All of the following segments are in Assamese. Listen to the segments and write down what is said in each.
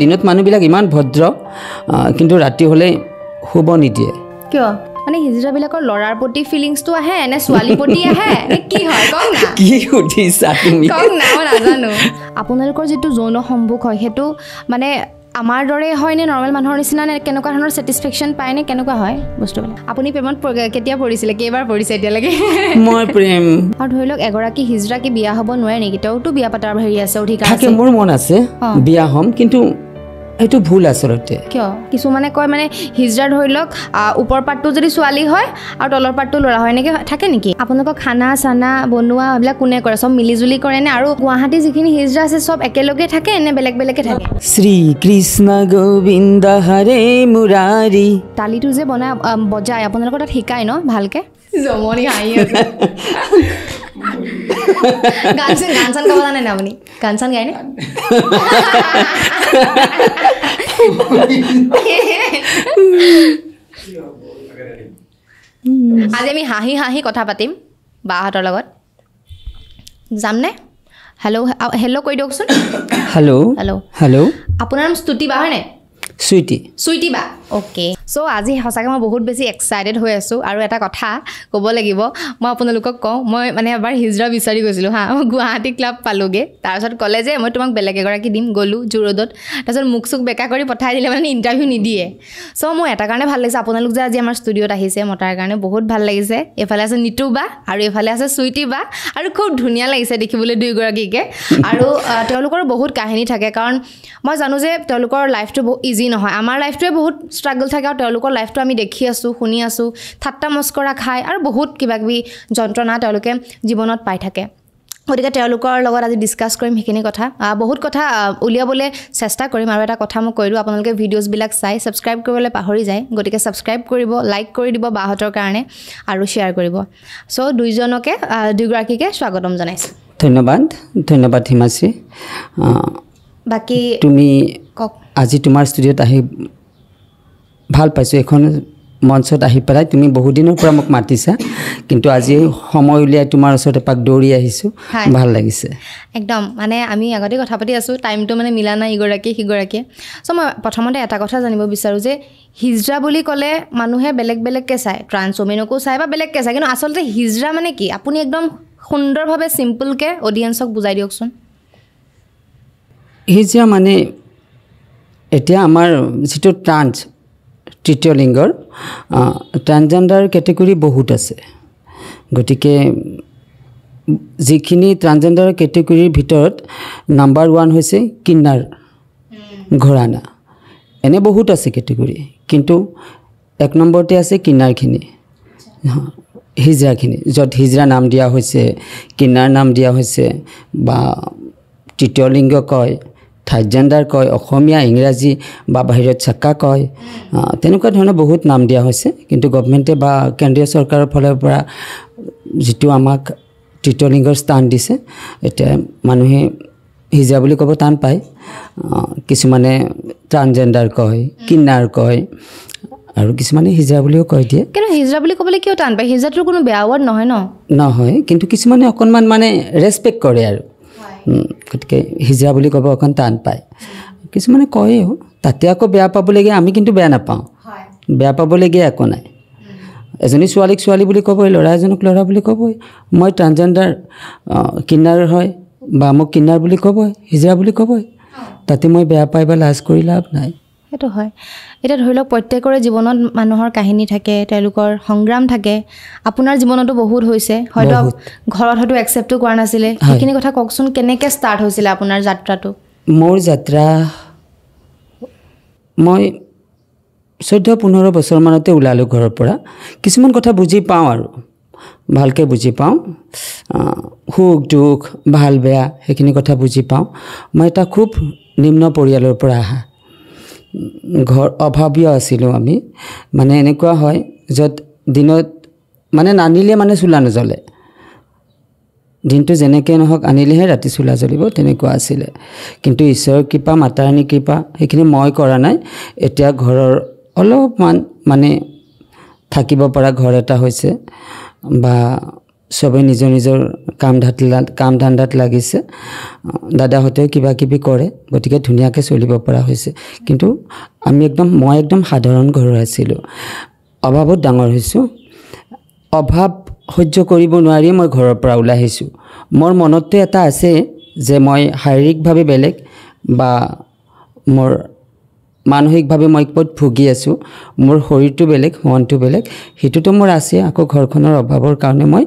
দিনত মানুহবিলাক ইমান ভদ্ৰ কিন্তু ৰাতি হ'লে শুব নিদিয়ে কিয় মানে হিজৰাবিলাকৰ ল'ৰাৰ প্ৰতি ফিলিংছটো আহে নে ছোৱালীৰ প্ৰতি আহে কি হয় কি সুধিছা তুমি আপোনালোকৰ যিটো যৌন সম্ভোগ হয় সেইটো মানে আমাৰ দৰে হয়নে নৰ্মেল মানুহৰ নিচিনা নে কেনেকুৱা ধৰণৰ ছেটিছফেকশ্যন পায় নে কেনেকুৱা হয় বস্তুবিলাক আপুনি প্ৰেমত কেতিয়া পৰিছিলে কেইবাৰ পৰিছে এতিয়ালৈকে মই প্ৰেম আৰু ধৰি লওক এগৰাকী হিজৰাকী বিয়া হ'ব নোৱাৰে নেকি তেওঁতো বিয়া পতাৰ হেৰি আছে অধিকাৰ মোৰ মন আছে বিয়া হ'ম কিন্তু সেইটো ভুল আচলতে কিয় কিছুমানে কয় মানে হিজৰা ধৰি লওক ওপৰ পাৰ্টটো যদি ছোৱালী হয় আৰু তলৰ পাৰ্টটো ল'ৰা হয় এনেকৈ থাকে নেকি আপোনালোকৰ খানা চানা বনোৱা এইবিলাক কোনে কৰে চব মিলি জুলি কৰে নে আৰু গুৱাহাটী যিখিনি হিজৰা আছে চব একেলগে থাকে নে বেলেগ বেলেগে থাকে শ্ৰীকৃষ্ণ গোবিন্দ হৰে মুৰাৰী তালিটো যে বনাই বজায় আপোনালোকৰ তাত শিকায় ন ভালকৈ গান গান চান নাই আপুনি গান চান গাইনে আজি আমি হাঁহি হাঁহি কথা পাতিম বাহঁতৰ লগত যামনে হেল্ল' হেল্ল' কৰি দিয়কচোন হেল্ল' হেল্ল' হেল্ল' আপোনাৰ নাম স্তুতি বা হয়নে চুইটি চুইটি বা অ'কে চ' আজি সঁচাকৈ মই বহুত বেছি এক্সাইটেড হৈ আছোঁ আৰু এটা কথা ক'ব লাগিব মই আপোনালোকক কওঁ মই মানে এবাৰ হিজৰা বিচাৰি গৈছিলোঁ হা মই গুৱাহাটী ক্লাব পালোঁগৈ তাৰপিছত ক'লে যে মই তোমাক বেলেগ এগৰাকী দিম গ'লোঁ ৰ'দত তাৰপিছত মোক চোক বেকা কৰি পঠাই দিলে মানে ইণ্টাৰভিউ নিদিয়ে চ' মোৰ এটা কাৰণে ভাল লাগিছে আপোনালোক যে আজি আমাৰ ষ্টুডিঅ'ত আহিছে মই তাৰ কাৰণে বহুত ভাল লাগিছে এইফালে আছে নিতু বা আৰু এইফালে আছে চুইটি বা আৰু খুব ধুনীয়া লাগিছে দেখিবলৈ দুয়োগৰাকীকে আৰু তেওঁলোকৰো বহুত কাহিনী থাকে কাৰণ মই জানো যে তেওঁলোকৰ লাইফটো বহুত ইজি নহয় আমাৰ লাইফটোৱে বহুত ষ্ট্ৰাগল থাকে আৰু তেওঁলোকৰ লাইফটো আমি দেখি আছোঁ শুনি আছোঁ ঠাট্টা মস্কৰা খায় আৰু বহুত কিবা কিবি যন্ত্ৰণা তেওঁলোকে জীৱনত পাই থাকে গতিকে তেওঁলোকৰ লগত আজি ডিছকাছ কৰিম সেইখিনি কথা বহুত কথা উলিয়াবলৈ চেষ্টা কৰিম আৰু এটা কথা মই কৈ দিওঁ আপোনালোকে ভিডিঅ'জবিলাক চাই ছাবস্ক্ৰাইব কৰিবলৈ পাহৰি যায় গতিকে ছাবস্ক্ৰাইব কৰিব লাইক কৰি দিব বাহঁতৰ কাৰণে আৰু শ্বেয়াৰ কৰিব চ' দুইজনকে দুয়োগৰাকীকে স্বাগতম জনাইছোঁ ধন্যবাদ ধন্যবাদ হিমাশ্ৰী বাকী তুমি কওক আজি তোমাৰ ষ্টুডিঅ'ত আহি ভাল পাইছোঁ এইখন মঞ্চত আহি পেলাই তুমি বহুদিনৰ পৰা মোক মাতিছা কিন্তু আজি সময় উলিয়াই তোমাৰ ওচৰত এপাক দৌৰি আহিছোঁ ভাল লাগিছে একদম মানে আমি আগতে কথা পাতি আছোঁ টাইমটো মানে মিলা নাই ইগৰাকীয়ে সিগৰাকীয়ে চ' মই প্ৰথমতে এটা কথা জানিব বিচাৰোঁ যে হিজৰা বুলি ক'লে মানুহে বেলেগ বেলেগকৈ চায় ট্ৰান্সৱমেনকো চায় বা বেলেগকৈ চায় কিন্তু আচলতে হিজৰা মানে কি আপুনি একদম সুন্দৰভাৱে চিম্পুলকৈ অডিয়েঞ্চক বুজাই দিয়কচোন হিজৰা মানে এতিয়া আমাৰ যিটো ট্ৰান্স তৃতীয় লিংগৰ ট্ৰান্সজেণ্ডাৰ কেটেগৰী বহুত আছে গতিকে যিখিনি ট্ৰান্সজেণ্ডাৰ কেটেগৰীৰ ভিতৰত নাম্বাৰ ওৱান হৈছে কিন্নাৰ ঘৰানা এনে বহুত আছে কেটেগৰী কিন্তু এক নম্বৰতে আছে কিনাৰখিনি হিজৰাখিনি য'ত হিজৰা নাম দিয়া হৈছে কিনাৰ নাম দিয়া হৈছে বা তৃতীয় লিংগ কয় থাৰ্ড জেণ্ডাৰ কয় অসমীয়া ইংৰাজী বা বাহিৰত চাকা কয় তেনেকুৱা ধৰণৰ বহুত নাম দিয়া হৈছে কিন্তু গভমেণ্টে বা কেন্দ্ৰীয় চৰকাৰৰ ফালৰ পৰা যিটো আমাক তৃতীয় লিংগৰ স্থান দিছে এতিয়া মানুহে হিজা বুলি ক'ব টান পায় কিছুমানে ট্ৰান্সজেণ্ডাৰ কয় কিনাৰ কয় আৰু কিছুমানে হিজা বুলিও কয় দিয়ে কিন্তু হিজা বুলি ক'বলৈ কিয় টান পায় সিজাটোৰ কোনো বেয়া ৱৰ্ড নহয় ন নহয় কিন্তু কিছুমানে অকণমান মানে ৰেচপেক্ট কৰে আৰু গতিকে হিজৰা বুলি ক'ব অকণ টান পায় কিছুমানে কয়ো তাতে আকৌ বেয়া পাবলগীয়া আমি কিন্তু বেয়া নাপাওঁ বেয়া পাবলগীয়া একো নাই এজনী ছোৱালীক ছোৱালী বুলি ক'বই ল'ৰা এজনক ল'ৰা বুলি ক'বই মই ট্ৰান্সজেণ্ডাৰ কিনাৰ হয় বা মোক কিনাৰ বুলি ক'বই হিজৰা বুলি ক'বই তাতে মই বেয়া পাই বা লাজ কৰি লাভ নাই সেইটো হয় এতিয়া ধৰি লওক প্ৰত্যেকৰে জীৱনত মানুহৰ কাহিনী থাকে তেওঁলোকৰ সংগ্ৰাম থাকে আপোনাৰ জীৱনতো বহুত হৈছে হয়তো ঘৰত হয়তো একচেপ্টো কৰা নাছিলে সেইখিনি কথা কওকচোন কেনেকৈ ষ্টাৰ্ট হৈছিলে আপোনাৰ যাত্ৰাটো মোৰ যাত্ৰা মই চৈধ্য পোন্ধৰ বছৰমানতে ওলালোঁ ঘৰৰ পৰা কিছুমান কথা বুজি পাওঁ আৰু ভালকৈ বুজি পাওঁ সুখ দুখ ভাল বেয়া সেইখিনি কথা বুজি পাওঁ মই এটা খুব নিম্ন পৰিয়ালৰ পৰা অহা ঘৰ অভাৱীয় আছিলোঁ আমি মানে এনেকুৱা হয় য'ত দিনত মানে নানিলে মানে চোলা নজ্বলে দিনটো যেনেকৈ নহওক আনিলেহে ৰাতি চোলা জ্বলিব তেনেকুৱা আছিলে কিন্তু ঈশ্বৰৰ কৃপা মাতাৰাণী কৃপা সেইখিনি মই কৰা নাই এতিয়া ঘৰৰ অলপমান মানে থাকিব পৰা ঘৰ এটা হৈছে বা চবেই নিজৰ নিজৰ কাম ধাত কাম ধান্দাত লাগিছে দাদাহঁতেও কিবা কিবি কৰে গতিকে ধুনীয়াকৈ চলিব পৰা হৈছে কিন্তু আমি একদম মই একদম সাধাৰণ ঘৰৰ আছিলোঁ অভাৱত ডাঙৰ হৈছোঁ অভাৱ সহ্য কৰিব নোৱাৰিয়ে মই ঘৰৰ পৰা ওলাই আহিছোঁ মোৰ মনতে এটা আছে যে মই শাৰীৰিকভাৱে বেলেগ বা মোৰ মানসিকভাৱে মই ক'ত ভুগি আছোঁ মোৰ শৰীৰটো বেলেগ মনটো বেলেগ সেইটোতো মোৰ আছে আকৌ ঘৰখনৰ অভাৱৰ কাৰণে মই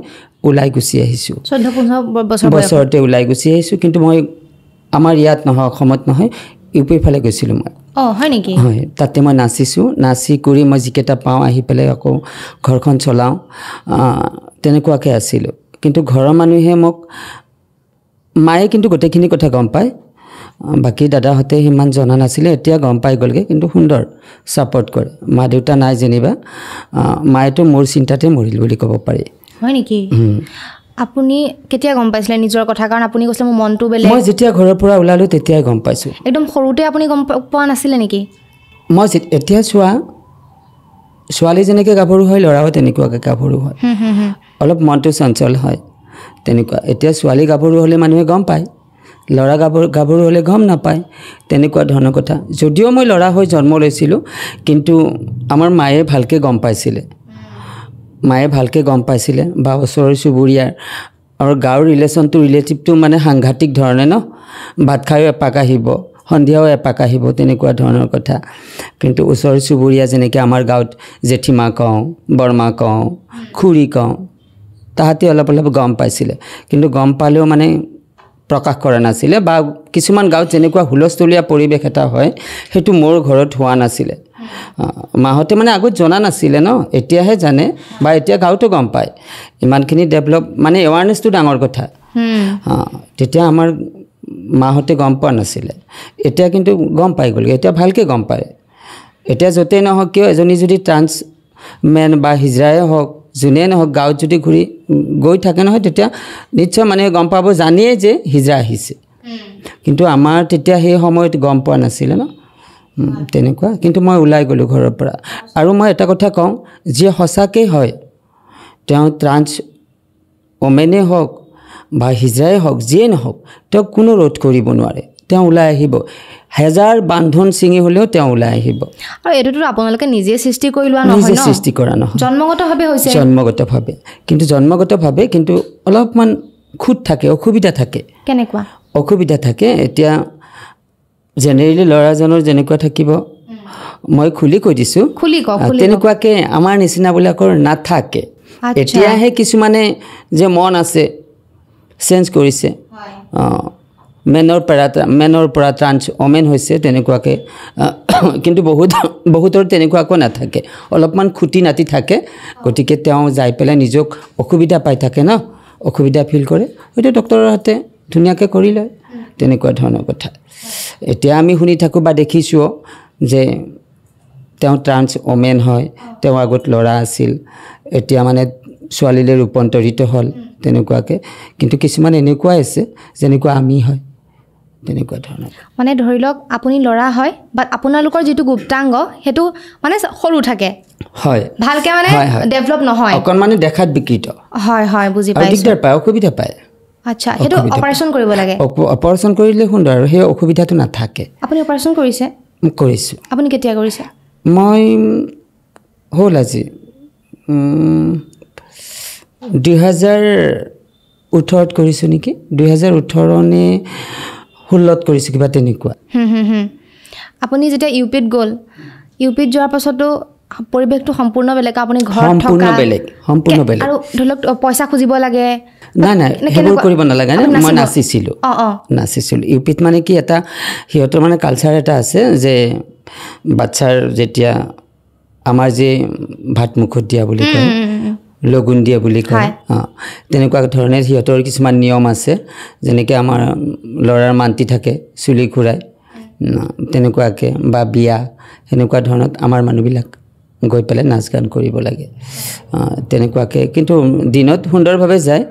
ওলাই গুচি আহিছোঁ চৈধ্য পোন্ধৰ বছৰতে ওলাই গুচি আহিছোঁ কিন্তু মই আমাৰ ইয়াত নহয় অসমত নহয় ইউ পিৰ ফালে গৈছিলোঁ মই অঁ হয় নেকি হয় তাতে মই নাচিছোঁ নাচি কৰি মই যিকেইটা পাওঁ আহি পেলাই আকৌ ঘৰখন চলাওঁ তেনেকুৱাকৈ আছিলোঁ কিন্তু ঘৰৰ মানুহে মোক মায়ে কিন্তু গোটেইখিনি কথা গম পায় বাকী দাদাহঁতে সিমান জনা নাছিলে এতিয়া গম পাই গ'লগৈ কিন্তু সুন্দৰ ছাপৰ্ট কৰে মা দেউতা নাই যেনিবা মায়েতো মোৰ চিন্তাতে মৰিল বুলি ক'ব পাৰি হয় নেকি আপুনি কেতিয়া গম পাইছিলে নিজৰ কথা কাৰণ আপুনি কৈছিলে মোৰ মনটো বেলেগ মই যেতিয়া ঘৰৰ পৰা ওলালো তেতিয়াই গম পাইছোঁ একদম সৰুতে আপুনি গম পোৱা নাছিলে নেকি মই এতিয়া চোৱা ছোৱালী যেনেকৈ গাভৰু হয় ল'ৰাও তেনেকুৱাকৈ গাভৰু হয় অলপ মনটো চঞ্চল হয় তেনেকুৱা এতিয়া ছোৱালী গাভৰু হ'লে মানুহে গম পায় ল'ৰা গাভৰু গাভৰু হ'লে গম নাপায় তেনেকুৱা ধৰণৰ কথা যদিও মই ল'ৰা হৈ জন্ম লৈছিলোঁ কিন্তু আমাৰ মায়ে ভালকৈ গম পাইছিলে মায়ে ভালকৈ গম পাইছিলে বা ওচৰৰ চুবুৰীয়াৰ আৰু গাঁৱৰ ৰিলেশ্যনটো ৰিলেটিভটো মানে সাংঘাতিক ধৰণে ন ভাত খায়ো এপাক আহিব সন্ধিয়াও এপাক আহিব তেনেকুৱা ধৰণৰ কথা কিন্তু ওচৰ চুবুৰীয়া যেনেকৈ আমাৰ গাঁৱত জেঠিমা কওঁ বৰমা কওঁ খুৰী কওঁ তাহাঁতি অলপ অলপ গম পাইছিলে কিন্তু গম পালেও মানে প্ৰকাশ কৰা নাছিলে বা কিছুমান গাঁৱত যেনেকুৱা হুলস্থলীয়া পৰিৱেশ এটা হয় সেইটো মোৰ ঘৰত হোৱা নাছিলে মাহঁতে মানে আগত জনা নাছিলে ন এতিয়াহে জানে বা এতিয়া গাঁৱতো গম পায় ইমানখিনি ডেভেলপ মানে এৱাৰনেছটো ডাঙৰ কথা তেতিয়া আমাৰ মাহঁতে গম পোৱা নাছিলে এতিয়া কিন্তু গম পাই গ'লগৈ এতিয়া ভালকৈ গম পায় এতিয়া য'তেই নহওক কিয় এজনী যদি ট্ৰান্সমেন বা হিজৰাই হওক যোনেই নহওক গাঁৱত যদি ঘূৰি গৈ থাকে নহয় তেতিয়া নিশ্চয় মানুহে গম পাব জানিয়েই যে হিজৰা আহিছে কিন্তু আমাৰ তেতিয়া সেই সময়ত গম পোৱা নাছিলে ন তেনেকুৱা কিন্তু মই ওলাই গ'লোঁ ঘৰৰ পৰা আৰু মই এটা কথা কওঁ যিয়ে সঁচাকেই হয় তেওঁ ট্ৰান্স ওমেনেই হওক বা হিজাই হওক যিয়েই নহওক তেওঁক কোনো ৰোধ কৰিব নোৱাৰে তেওঁ ওলাই আহিব হেজাৰ বান্ধোন ছিঙি হ'লেও তেওঁ ওলাই আহিব আৰু এইটোতো আপোনালোকে নিজে সৃষ্টি কৰি লোৱা নহয় সৃষ্টি কৰা নহয় জন্মগতভাৱে হৈছে জন্মগতভাৱে কিন্তু জন্মগতভাৱে কিন্তু অলপমান খুদ থাকে অসুবিধা থাকে কেনেকুৱা অসুবিধা থাকে এতিয়া জেনেৰেলি ল'ৰাজনৰ যেনেকুৱা থাকিব মই খুলি কৈ দিছোঁ খুলি কওঁ তেনেকুৱাকৈ আমাৰ নিচিনাবিলাকৰ নাথাকে এতিয়াহে কিছুমানে যে মন আছে চেঞ্জ কৰিছে অঁ মেনৰ পৰা মেনৰ পৰা ট্ৰান্স অমেন হৈছে তেনেকুৱাকৈ কিন্তু বহুত বহুতৰ তেনেকুৱাকৈ নাথাকে অলপমান খুটি নাতি থাকে গতিকে তেওঁ যাই পেলাই নিজক অসুবিধা পাই থাকে ন অসুবিধা ফিল কৰে সেইটো ডক্তৰৰ হাতে ধুনীয়াকৈ কৰি লয় তেনেকুৱা ধৰণৰ কথা এতিয়া আমি শুনি থাকোঁ বা দেখিছোঁ যে তেওঁ ট্ৰান্স ৱমেন হয় তেওঁ আগত ল'ৰা আছিল এতিয়া মানে ছোৱালীলৈ ৰূপান্তৰিত হ'ল তেনেকুৱাকৈ কিন্তু কিছুমান এনেকুৱাই আছে যেনেকুৱা আমি হয় তেনেকুৱা ধৰণৰ মানে ধৰি লওক আপুনি ল'ৰা হয় বাট আপোনালোকৰ যিটো গুপ্তাংগ সেইটো মানে সৰু থাকে হয় ভালকৈ মানে ডেভেলপ নহয় অকণমানে দেখাত বিকৃত হয় হয় বুজি পায় দিগদাৰ পায় অসুবিধা পায় আচ্ছা সেইটো অপাৰেশ্যন কৰিব লাগে অপাৰেশ্যন কৰিলে শুনো আৰু সেই অসুবিধাটো নাথাকে আপুনি অপাৰেশ্যন কৰিছে কৰিছোঁ আপুনি কেতিয়া কৰিছে মই হ'ল আজি দুহেজাৰ ওঠৰত কৰিছোঁ নেকি দুহেজাৰ ওঠৰ নে ষোল্লত কৰিছোঁ কিবা তেনেকুৱা আপুনি যেতিয়া ইউ পিত গ'ল ইউ পিত যোৱাৰ পাছতো পৰিৱেশটো সম্পূৰ্ণ বেলেগ আপুনি সম্পূৰ্ণ বেলেগ আৰু ধৰি লওক পইচা খুজিব লাগে নাই নাই সেইবোৰ কৰিব নালাগে মই নাচিছিলোঁ নাচিছিলোঁ ইউ পিত মানে কি এটা সিহঁতৰ মানে কালচাৰ এটা আছে যে বাচ্ছাৰ যেতিয়া আমাৰ যে ভাত মুখত দিয়া বুলি কয় লগুণ দিয়া বুলি কয় তেনেকুৱা ধৰণে সিহঁতৰ কিছুমান নিয়ম আছে যেনেকৈ আমাৰ ল'ৰাৰ মান্তি থাকে চুলি ঘূৰাই তেনেকুৱাকৈ বা বিয়া সেনেকুৱা ধৰণত আমাৰ মানুহবিলাক গৈ পেলাই নাচ গান কৰিব লাগে তেনেকুৱাকৈ কিন্তু দিনত সুন্দৰভাৱে যায়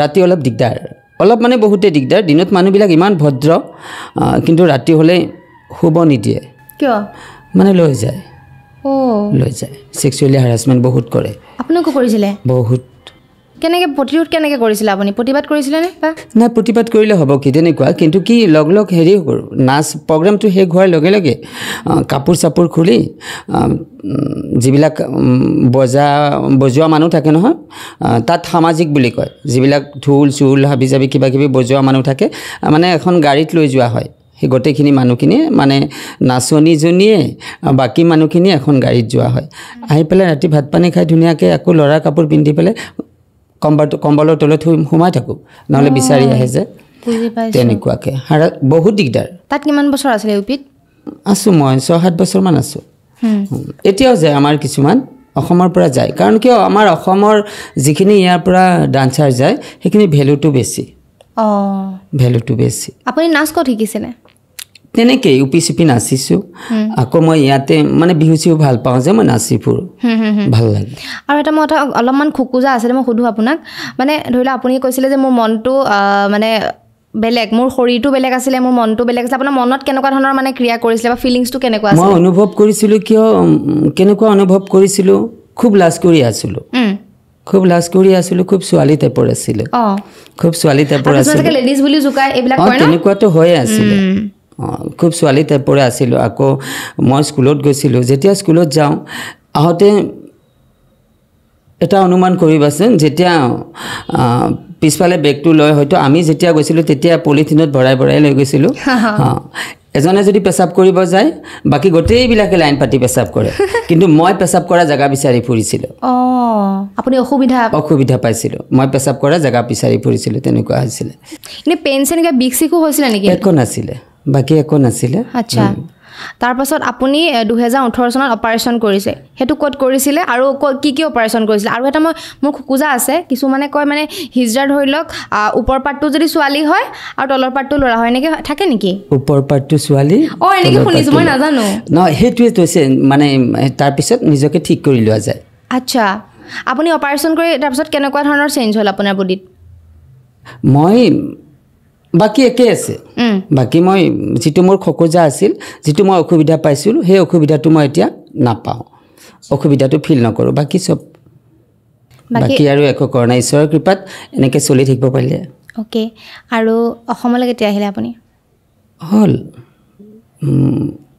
ৰাতি অলপ দিগদাৰ অলপ মানে বহুতে দিগদাৰ দিনত মানুহবিলাক ইমান ভদ্ৰ কিন্তু ৰাতি হ'লে শুব নিদিয়ে কিয় মানে লৈ যায় লৈ যায় চেক্সুৱেলি হাৰাচমেণ্ট বহুত কৰে আপোনাকো কৰিছিলে বহুত কেনেকে প্ৰতিৰোধ কেনেকে কৰিছিলে আপুনি প্ৰতিবাদ কৰিছিলেনে বা নাই প্ৰতিবাদ কৰিলে হ'ব কি তেনেকুৱা কিন্তু কি লগ লগ হেৰি নাচ প্ৰগ্ৰেমটো শেষ হোৱাৰ লগে লগে কাপোৰ চাপোৰ খুলি যিবিলাক বজা বজোৱা মানুহ থাকে নহয় তাত সামাজিক বুলি কয় যিবিলাক ঢোল চোল হাবি জাবি কিবা কিবি বজোৱা মানুহ থাকে মানে এখন গাড়ীত লৈ যোৱা হয় সেই গোটেইখিনি মানুহখিনিয়ে মানে নাচনীজনীয়ে বাকী মানুহখিনিয়ে এখন গাড়ীত যোৱা হয় আহি পেলাই ৰাতি ভাত পানী খাই ধুনীয়াকৈ আকৌ ল'ৰাৰ কাপোৰ পিন্ধি পেলাই কম্বাৰটো কম্বলৰ তলত সোমাই থাকোঁ নহ'লে বিচাৰি আহে যে তেনেকুৱাকৈ বহুত দিগদাৰ তাত কিমান বছৰ আছিলে ইউপিত আছোঁ মই ছয় সাত বছৰমান আছো এতিয়াও যায় আমাৰ কিছুমান অসমৰ পৰা যায় কাৰণ কিয় আমাৰ অসমৰ যিখিনি ইয়াৰ পৰা ডান্সাৰ যায় সেইখিনি ভেলুটো বেছি অঁ ভেলুটো বেছি আপুনি নাচ ক'ত শিকিছিলে তেনেকেই ইউ পি চি পি নাচিছোঁ আকৌ মই ইয়াতে মানে বিহু চিহু ভাল পাওঁ যে মই নাচি ফুৰোঁ ভাল লাগে আৰু এটা মই এটা অলপমান খোকোজা আছিলে মই সোধোঁ আপোনাক মানে ধৰি লওক আপুনি কৈছিলে যে মোৰ মনটো মানে বেলেগ মোৰ শৰীৰটো বেলেগ আছিলে মোৰ মনটো বেলেগ আছিলে আপোনাৰ মনত কেনেকুৱা ধৰণৰ মানে ক্ৰিয়া কৰিছিলে বা ফিলিংছটো কেনেকুৱা মই অনুভৱ কৰিছিলোঁ কিয় কেনেকুৱা অনুভৱ কৰিছিলোঁ খুব লাজ কৰি আছিলোঁ খুব লাজ কৰি আছিলোঁ খুব ছোৱালী টাইপৰ আছিলে খুব ছোৱালী টাইপৰ আছিলে তেনেকুৱাটো হৈয়ে আছিলে খুব ছোৱালী টাইপৰে আছিলোঁ আকৌ মই স্কুলত গৈছিলোঁ যেতিয়া স্কুলত যাওঁ আহোঁতে এটা অনুমান কৰিবাচোন যেতিয়া পিছফালে বেগটো লয় হয়তো আমি যেতিয়া গৈছিলোঁ তেতিয়া পলিথিনত ভৰাই ভৰাই লৈ গৈছিলোঁ এজনে যদি পেচাব কৰিব যায় বাকী গোটেইবিলাকে লাইন পাতি পেচাব কৰে কিন্তু মই পেচাব কৰা জেগা বিচাৰি ফুৰিছিলোঁ আপুনি অসুবিধা অসুবিধা পাইছিলোঁ মই পেচাব কৰা জেগা বিচাৰি ফুৰিছিলোঁ তেনেকুৱা হৈছিলে পেন চেন বিষ হৈছিলে নেকি একো নাছিলে বাকী একো নাছিলে আচ্ছা তাৰপাছত আপুনি দুহেজাৰ ওঠৰ চনত অপাৰেশ্যন কৰিছে সেইটো ক'ত কৰিছিলে আৰু কি কি অপাৰেশ্যন কৰিছিলে আৰু এটা মই মোৰ খোকোজা আছে কিছুমানে কয় মানে হিজৰা ধৰি লওক ওপৰ পাৰ্টটো যদি ছোৱালী হয় আৰু তলৰ পাৰ্টটো ল'ৰা হয় এনেকৈ থাকে নেকি ওপৰ পাৰ্টটো ছোৱালী অঁ এনেকৈ শুনিছোঁ মই নাজানো ন সেইটোৱে থৈছে মানে তাৰপিছত নিজকে ঠিক কৰি লোৱা যায় আচ্ছা আপুনি অপাৰেশ্যন কৰি তাৰপিছত কেনেকুৱা ধৰণৰ চেঞ্জ হ'ল আপোনাৰ বডিত মই বাকী একেই আছে বাকী মই যিটো মোৰ খকজা আছিল যিটো মই অসুবিধা পাইছিলোঁ সেই অসুবিধাটো মই এতিয়া নাপাওঁ অসুবিধাটো ফিল নকৰোঁ বাকী চব বাকী আৰু একো কৰা নাই ঈশ্বৰৰ কৃপাত এনেকৈ চলি থাকিব পাৰিলে অ'কে আৰু অসমলৈ কেতিয়া আহিলে আপুনি হ'ল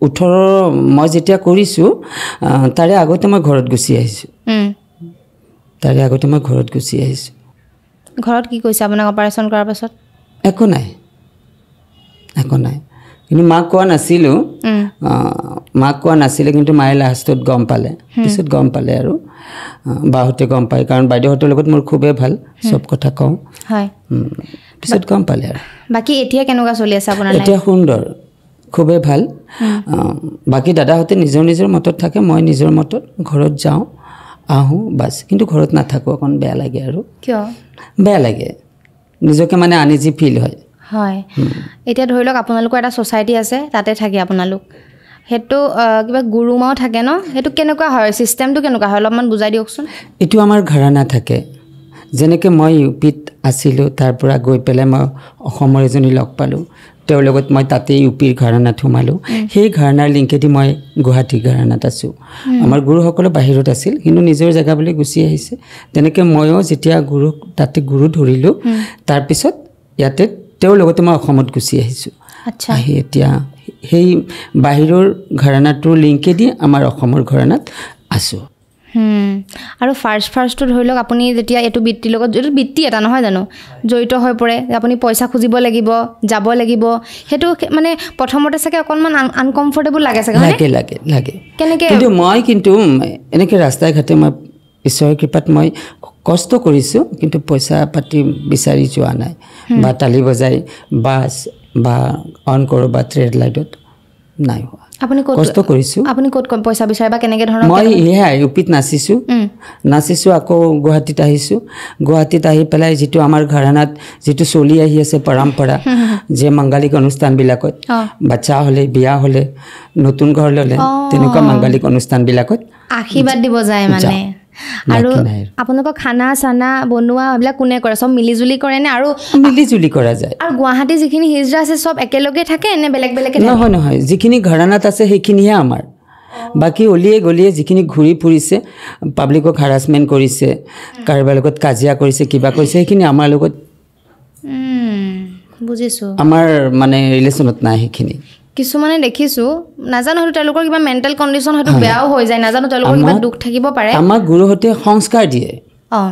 ওঠৰ মই যেতিয়া কৰিছোঁ তাৰে আগতে মই ঘৰত গুচি আহিছোঁ তাৰে আগতে মই ঘৰত গুচি আহিছোঁ ঘৰত কি কৈছে আপোনাক অপাৰেশ্যন কৰাৰ পাছত একো নাই একো নাই কিন্তু মাক কোৱা নাছিলোঁ মাক কোৱা নাছিলে কিন্তু মায়ে লাষ্টত গম পালে পিছত গম পালে আৰু বাহঁতে গম পায় কাৰণ বাইদেউহঁতৰ লগত মোৰ খুবেই ভাল চব কথা কওঁ পিছত গম পালে আৰু বাকী এতিয়া কেনেকুৱা চলি আছে আপোনাৰ এতিয়া সুন্দৰ খুবেই ভাল বাকী দাদাহঁতে নিজৰ নিজৰ মতত থাকে মই নিজৰ মতত ঘৰত যাওঁ আহোঁ বাছ কিন্তু ঘৰত নাথাকোঁ অকণ বেয়া লাগে আৰু কিয় বেয়া লাগে নিজকে মানে আনি যি ফিল হয় হয় এতিয়া ধৰি লওক আপোনালোকৰ এটা ছ'চাইটি আছে তাতে থাকে আপোনালোক সেইটো কিবা গুৰুমাও থাকে ন সেইটো কেনেকুৱা হয় চিষ্টেমটো কেনেকুৱা হয় অলপমান বুজাই দিয়কচোন এইটো আমাৰ ঘৰানা নাথাকে যেনেকৈ মই ইউ পিত আছিলোঁ তাৰ পৰা গৈ পেলাই মই অসমৰ এজনী লগ পালোঁ তেওঁৰ লগত মই তাতেই পিৰ ঘৰণাত সোমালোঁ সেই ঘৰানাৰ লিংকেদি মই গুৱাহাটীৰ ঘৰণাত আছোঁ আমাৰ গুৰুসকলো বাহিৰত আছিল কিন্তু নিজৰ জেগা বুলি গুচি আহিছে তেনেকৈ ময়ো যেতিয়া গুৰু তাতে গুৰু ধৰিলোঁ তাৰপিছত ইয়াতে তেওঁৰ লগতে মই অসমত গুচি আহিছোঁ আচ্ছা আহি এতিয়া সেই বাহিৰৰ ঘৰণাটোৰ লিংকেদি আমাৰ অসমৰ ঘৰণাত আছোঁ আৰু ফাৰ্ষ্ট ফাৰ্ষ্টটো ধৰি লওক আপুনি যেতিয়া এইটো বৃত্তিৰ লগত এইটো বৃত্তি এটা নহয় জানো জড়িত হৈ পৰে আপুনি পইচা খুজিব লাগিব যাব লাগিব সেইটো মানে প্ৰথমতে চাগে অকণমান আনকমফৰ্টেবল লাগে চাগে লাগে লাগে লাগে কেনেকৈ কিন্তু মই কিন্তু এনেকৈ ৰাস্তাই ঘাটে মই ঈশ্বৰৰ কৃপাত মই কষ্ট কৰিছোঁ কিন্তু পইচা পাতি বিচাৰি যোৱা নাই বা তালি বজাই বাছ বা অন কৰোঁ বা ট্ৰেড লাইটত নাই হোৱা আপুনি ক'ত কষ্ট কৰিছোঁ আপুনি ক'ত পইচা বিচাৰে বা কেনেকৈ ধৰণৰ মই সেয়াই ইউপিত নাচিছোঁ নাচিছোঁ আকৌ গুৱাহাটীত আহিছোঁ গুৱাহাটীত আহি পেলাই যিটো আমাৰ ঘৰানাত যিটো চলি আহি আছে পৰম্পৰা যে মাংগালিক অনুষ্ঠানবিলাকত বাচ্ছা হ'লে বিয়া হ'লে নতুন ঘৰ ল'লে তেনেকুৱা মাংগালিক অনুষ্ঠানবিলাকত আশীৰ্বাদ দিব যায় মানে আৰু আপোনালোকৰ খানা চানা বনোৱা এইবিলাক কোনে কৰে চব মিলিজুলি কৰে নে আৰু মিলিজুলি কৰা যায় আৰু গুৱাহাটী যিখিনি হিজৰা আছে চব একেলগে থাকে নে বেলেগ বেলেগ নহয় নহয় যিখিনি ঘৰানাত আছে সেইখিনিহে আমাৰ বাকী অলিয়ে গলিয়ে যিখিনি ঘূৰি ফুৰিছে পাব্লিকক হাৰাচমেণ্ট কৰিছে কাৰোবাৰ লগত কাজিয়া কৰিছে কিবা কৰিছে সেইখিনি আমাৰ লগত বুজিছোঁ আমাৰ মানে ৰিলেশ্যনত নাই সেইখিনি কিছুমানে দেখিছোঁ নাজানো হয়তো তেওঁলোকৰ কিবা মেণ্টেল কণ্ডিশ্যন হয়তো বেয়াও হৈ যায় নাজানো তেওঁলোকৰ কিবা দুখ থাকিব পাৰে আমাক গুৰুহতে সংস্কাৰ দিয়ে অঁ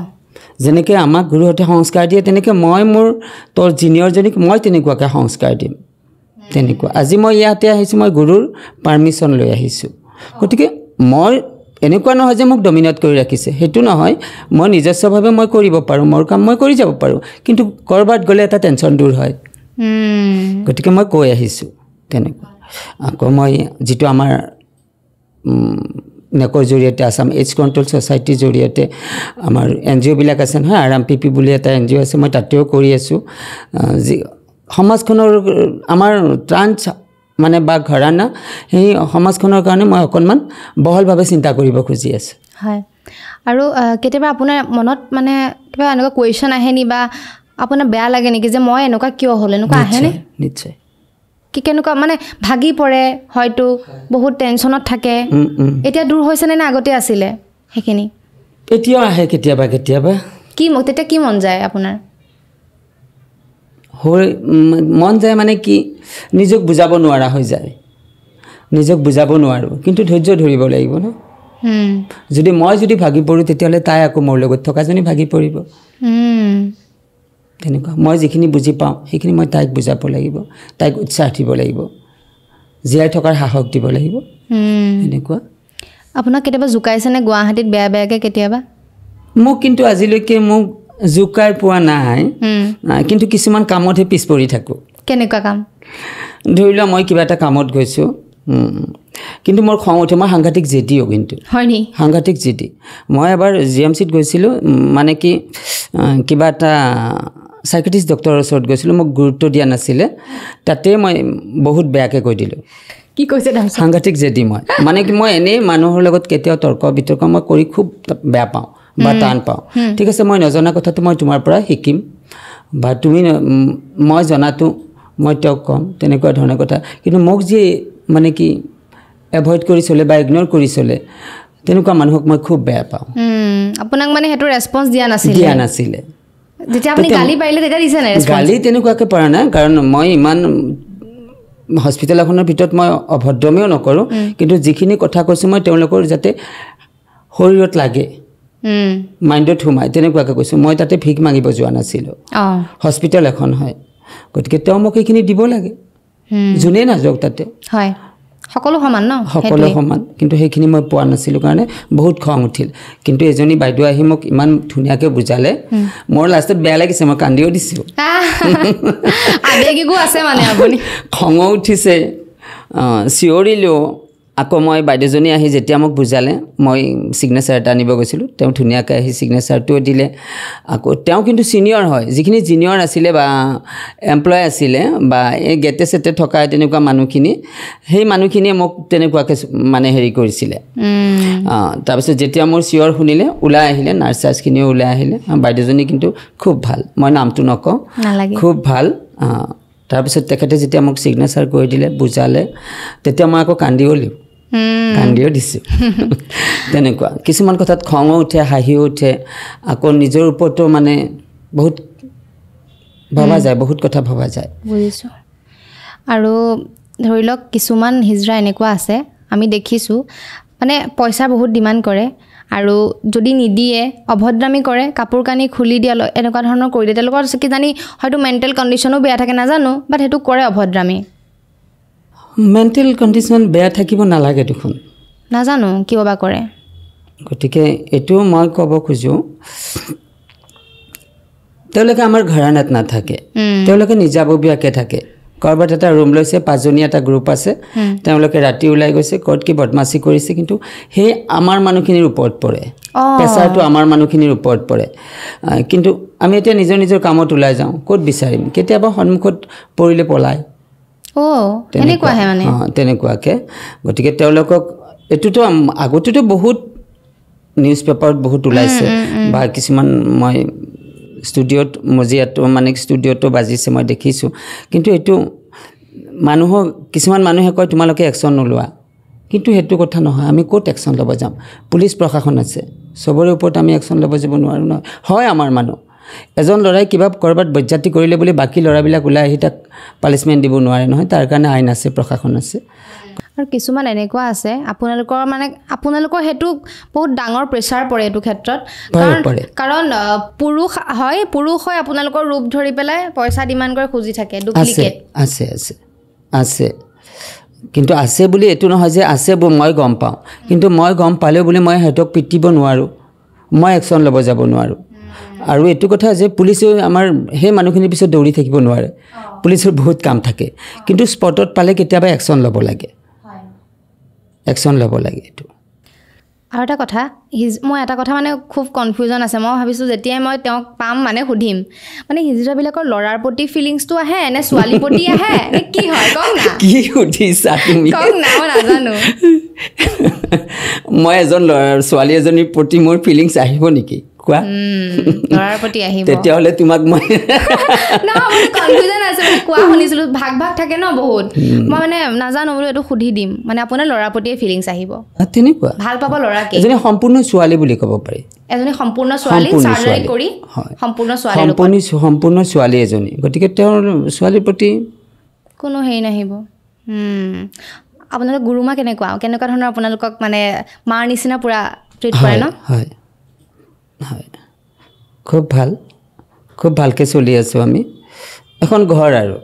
যেনেকৈ আমাক গুৰুহতে সংস্কাৰ দিয়ে তেনেকৈ মই মোৰ তোৰ জিনিয়ৰজনীক মই তেনেকুৱাকৈ সংস্কাৰ দিম তেনেকুৱা আজি মই ইয়াতে আহিছোঁ মই গুৰুৰ পাৰ্মিশ্যন লৈ আহিছোঁ গতিকে মই এনেকুৱা নহয় যে মোক ডমিনেট কৰি ৰাখিছে সেইটো নহয় মই নিজস্বভাৱে মই কৰিব পাৰোঁ মোৰ কাম মই কৰি যাব পাৰোঁ কিন্তু ক'ৰবাত গ'লে এটা টেনশ্যন দূৰ হয় গতিকে মই কৈ আহিছোঁ তেনেকুৱা আকৌ মই যিটো আমাৰ নেকৰ জৰিয়তে আছাম এইডছ কণ্ট্ৰল ছ'চাইটিৰ জৰিয়তে আমাৰ এন জি অ'বিলাক আছে নহয় আৰ এম পি পি বুলি এটা এন জি অ' আছে মই তাতেও কৰি আছোঁ যি সমাজখনৰ আমাৰ ট্ৰান্স মানে বা ঘৰানা সেই সমাজখনৰ কাৰণে মই অকণমান বহলভাৱে চিন্তা কৰিব খুজি আছোঁ হয় আৰু কেতিয়াবা আপোনাৰ মনত মানে কিবা এনেকুৱা কুৱেশ্যন আহে নি বা আপোনাৰ বেয়া লাগে নেকি যে মই এনেকুৱা কিয় হ'ল এনেকুৱা আহেনে নিশ্চয় কি কেনেকুৱা মানে ভাগি পৰে হয়তো বহুত টেনশ্যনত থাকে এতিয়া দূৰ হৈছেনে নে আগতে আছিলে সেইখিনি এতিয়াও আহে কেতিয়াবা কেতিয়াবা কি তেতিয়া কি মন যায় আপোনাৰ হৈ মন যায় মানে কি নিজক বুজাব নোৱাৰা হৈ যায় নিজক বুজাব নোৱাৰোঁ কিন্তু ধৈৰ্য ধৰিব লাগিব ন যদি মই যদি ভাগি পৰোঁ তেতিয়াহ'লে তাই আকৌ মোৰ লগত থকাজনী ভাগি পৰিব তেনেকুৱা মই যিখিনি বুজি পাওঁ সেইখিনি মই তাইক বুজাব লাগিব তাইক উৎসাহ দিব লাগিব জীয়াই থকাৰ সাহস দিব লাগিব এনেকুৱা আপোনাক কেতিয়াবা জোকাইছেনে গুৱাহাটীত বেয়া বেয়াকৈ কেতিয়াবা মোক কিন্তু আজিলৈকে মোক জোকাই পোৱা নাই কিন্তু কিছুমান কামতহে পিছ পৰি থাকোঁ কেনেকুৱা কাম ধৰি লোৱা মই কিবা এটা কামত গৈছোঁ কিন্তু মোৰ খং উঠে মই সাংঘাতিক জেদিও কিন্তু হয় নি সাংঘাতিক জেদি মই এবাৰ জি এম চিত গৈছিলোঁ মানে কি কিবা এটা চাইকেটিছ ডক্টৰৰ ওচৰত গৈছিলোঁ মোক গুৰুত্ব দিয়া নাছিলে তাতে মই বহুত বেয়াকৈ কৈ দিলোঁ কি কৈছে সাংঘাতিক জেদি মই মানে কি মই এনেই মানুহৰ লগত কেতিয়াও তৰ্ক বিতৰ্ক মই কৰি খুব বেয়া পাওঁ বা টান পাওঁ ঠিক আছে মই নজনা কথাটো মই তোমাৰ পৰা শিকিম বা তুমি মই জনাটো মই তেওঁক ক'ম তেনেকুৱা ধৰণৰ কথা কিন্তু মোক যি মানে কি এভইড কৰি চলে বা ইগন'ৰ কৰি চলে তেনেকুৱা মানুহক মই খুব বেয়া পাওঁ আপোনাক মানে সেইটো ৰেছপঞ্চ দিয়া নাছিল দিয়া নাছিলে গালি তেনেকুৱাকৈ পৰা নাই কাৰণ মই ইমান হস্পিটেল এখনৰ ভিতৰত মই অভদ্ৰমেও নকৰোঁ কিন্তু যিখিনি কথা কৈছোঁ মই তেওঁলোকৰ যাতে শৰীৰত লাগে মাইণ্ডত সোমাই তেনেকুৱাকৈ কৈছোঁ মই তাতে ভিক মাগিব যোৱা নাছিলোঁ হস্পিটেল এখন হয় গতিকে তেওঁ মোক সেইখিনি দিব লাগে যোনেই নাযাওক তাতে হয় সকলো সমান ন সকলো সমান কিন্তু সেইখিনি মই পোৱা নাছিলোঁ কাৰণে বহুত খং উঠিল কিন্তু এজনী বাইদেউ আহি মোক ইমান ধুনীয়াকৈ বুজালে মোৰ লাষ্টত বেয়া লাগিছে মই কান্দিও দিছোঁ আবেগিকো আছে মানে আপুনি খঙো উঠিছে চিঞৰিলেও আকৌ মই বাইদেউজনী আহি যেতিয়া মোক বুজালে মই চিগনেচাৰ এটা আনিব গৈছিলোঁ তেওঁ ধুনীয়াকৈ আহি চিগনেচাৰটোও দিলে আকৌ তেওঁ কিন্তু ছিনিয়ৰ হয় যিখিনি জিনিয়ৰ আছিলে বা এমপ্লয় আছিলে বা এই গেটে চেটে থকা তেনেকুৱা মানুহখিনি সেই মানুহখিনিয়ে মোক তেনেকুৱাকৈ মানে হেৰি কৰিছিলে তাৰপিছত যেতিয়া মোৰ চিঞৰ শুনিলে ওলাই আহিলে নাৰ্ছ চাৰ্ছখিনিও ওলাই আহিলে বাইদেউজনী কিন্তু খুব ভাল মই নামটো নকওঁ খুব ভাল তাৰপিছত তেখেতে যেতিয়া মোক চিগনেচাৰ কৰি দিলে বুজালে তেতিয়া মই আকৌ কান্দিও দিওঁ কান্দিও দিছোঁ তেনেকুৱা কিছুমান কথাত খঙো উঠে হাঁহিও উঠে আকৌ নিজৰ ওপৰতো মানে বহুত ভবা যায় বহুত কথা ভবা যায় বুজিছোঁ আৰু ধৰি লওক কিছুমান হিজৰা এনেকুৱা আছে আমি দেখিছোঁ মানে পইচা বহুত ডিমাণ্ড কৰে আৰু যদি নিদিয়ে অভদ্ৰামী কৰে কাপোৰ কানি খুলি দিয়া এনেকুৱা ধৰণৰ কৰি দিয়ে তেওঁলোকৰ কিজানি হয়তো মেণ্টেল কণ্ডিশ্যনো বেয়া থাকে নাজানো বাট সেইটো কৰে অভদ্ৰামী মেণ্টেল কণ্ডিশ্যন বেয়া থাকিব নালাগে দেখোন নাজানো কিয় বা কৰে গতিকে এইটো মই ক'ব খোজোঁ তেওঁলোকে আমাৰ ঘৰাণাত নাথাকে তেওঁলোকে নিজাববীয়াকৈ থাকে ক'ৰবাত এটা ৰুম লৈছে পাঁচজনীয়া এটা গ্ৰুপ আছে তেওঁলোকে ৰাতি ওলাই গৈছে ক'ত কি বদমাচি কৰিছে কিন্তু সেই আমাৰ মানুহখিনিৰ ওপৰত পৰে প্ৰেচাৰটো আমাৰ মানুহখিনিৰ ওপৰত পৰে কিন্তু আমি এতিয়া নিজৰ নিজৰ কামত ওলাই যাওঁ ক'ত বিচাৰিম কেতিয়াবা সন্মুখত পৰিলে পলায় তেনেকুৱাহে তেনেকুৱাকৈ গতিকে তেওঁলোকক এইটোতো আগতেতো বহুত নিউজ পেপাৰত বহুত ওলাইছে বা কিছুমান মই ষ্টুডিঅ'ত মজিয়াটো মানে ষ্টুডিঅ'তো বাজিছে মই দেখিছোঁ কিন্তু এইটো মানুহক কিছুমান মানুহে কয় তোমালোকে একশ্যন নোলোৱা কিন্তু সেইটো কথা নহয় আমি ক'ত একশ্যন ল'ব যাম পুলিচ প্ৰশাসন আছে চবৰে ওপৰত আমি একশ্যন ল'ব যাব নোৱাৰোঁ নহয় হয় আমাৰ মানুহ এজন ল'ৰাই কিবা ক'ৰবাত বৈজাতি কৰিলে বুলি বাকী ল'ৰাবিলাক ওলাই আহি তাক পানিচমেণ্ট দিব নোৱাৰে নহয় তাৰ কাৰণে আইন আছে প্ৰশাসন আছে আৰু কিছুমান এনেকুৱা আছে আপোনালোকৰ মানে আপোনালোকৰ সেইটো বহুত ডাঙৰ প্ৰেছাৰ পৰে এইটো ক্ষেত্ৰত কাৰণ পুৰুষ হয় পুৰুষ হৈ আপোনালোকৰ ৰূপ ধৰি পেলাই পইচা ডিমাণ্ড কৰি খুজি থাকে আছে আছে আছে কিন্তু আছে বুলি এইটো নহয় যে আছে মই গম পাওঁ কিন্তু মই গম পালেও বুলি মই সিহঁতক পিটিব নোৱাৰোঁ মই একশ্যন ল'ব যাব নোৱাৰোঁ আৰু এইটো কথা যে পুলিচেও আমাৰ সেই মানুহখিনিৰ পিছত দৌৰি থাকিব নোৱাৰে পুলিচৰ বহুত কাম থাকে কিন্তু স্পটত পালে কেতিয়াবা একশ্যন ল'ব লাগে একশ্যন ল'ব লাগে এইটো আৰু এটা কথা হিজ মই এটা কথা মানে খুব কনফিউজন আছে মই ভাবিছোঁ যেতিয়াই মই তেওঁক পাম মানে সুধিম মানে হিজিৰাবিলাকৰ ল'ৰাৰ প্ৰতি ফিলিংছটো আহে নে ছোৱালীৰ প্ৰতি আহে কি হয় কি সুধিছা তুমি মই এজন ল'ৰা ছোৱালী এজনীৰ প্ৰতি মোৰ ফিলিংছ আহিব নেকি কোৱা তেতিয়াহ'লে তোমাক মই কোৱা শুনিছিলো ভাগ ভাগ থাকে ন বহুত মই মানে নাজানো বোলো এইটো সুধি দিম মানে আপোনাৰ ল'ৰাৰ প্ৰতিয়ে ফিলিংছ আহিব তেনেকুৱা ভাল পাব ল'ৰা এজনী সম্পূৰ্ণ ছোৱালী বুলি ক'ব পাৰি এজনী সম্পূৰ্ণ ছোৱালী ছাৰ্জাৰী কৰি সম্পূৰ্ণ ছোৱালী সম্পূৰ্ণ সম্পূৰ্ণ ছোৱালী এজনী গতিকে তেওঁৰ ছোৱালীৰ প্ৰতি কোনো হেৰি নাহিব আপোনালোকৰ গুৰুমা কেনেকুৱা কেনেকুৱা ধৰণৰ আপোনালোকক মানে মাৰ নিচিনা পূৰা ট্ৰিট কৰে ন হয় হয় খুব ভাল খুব ভালকৈ চলি আছোঁ আমি এখন ঘৰ আৰু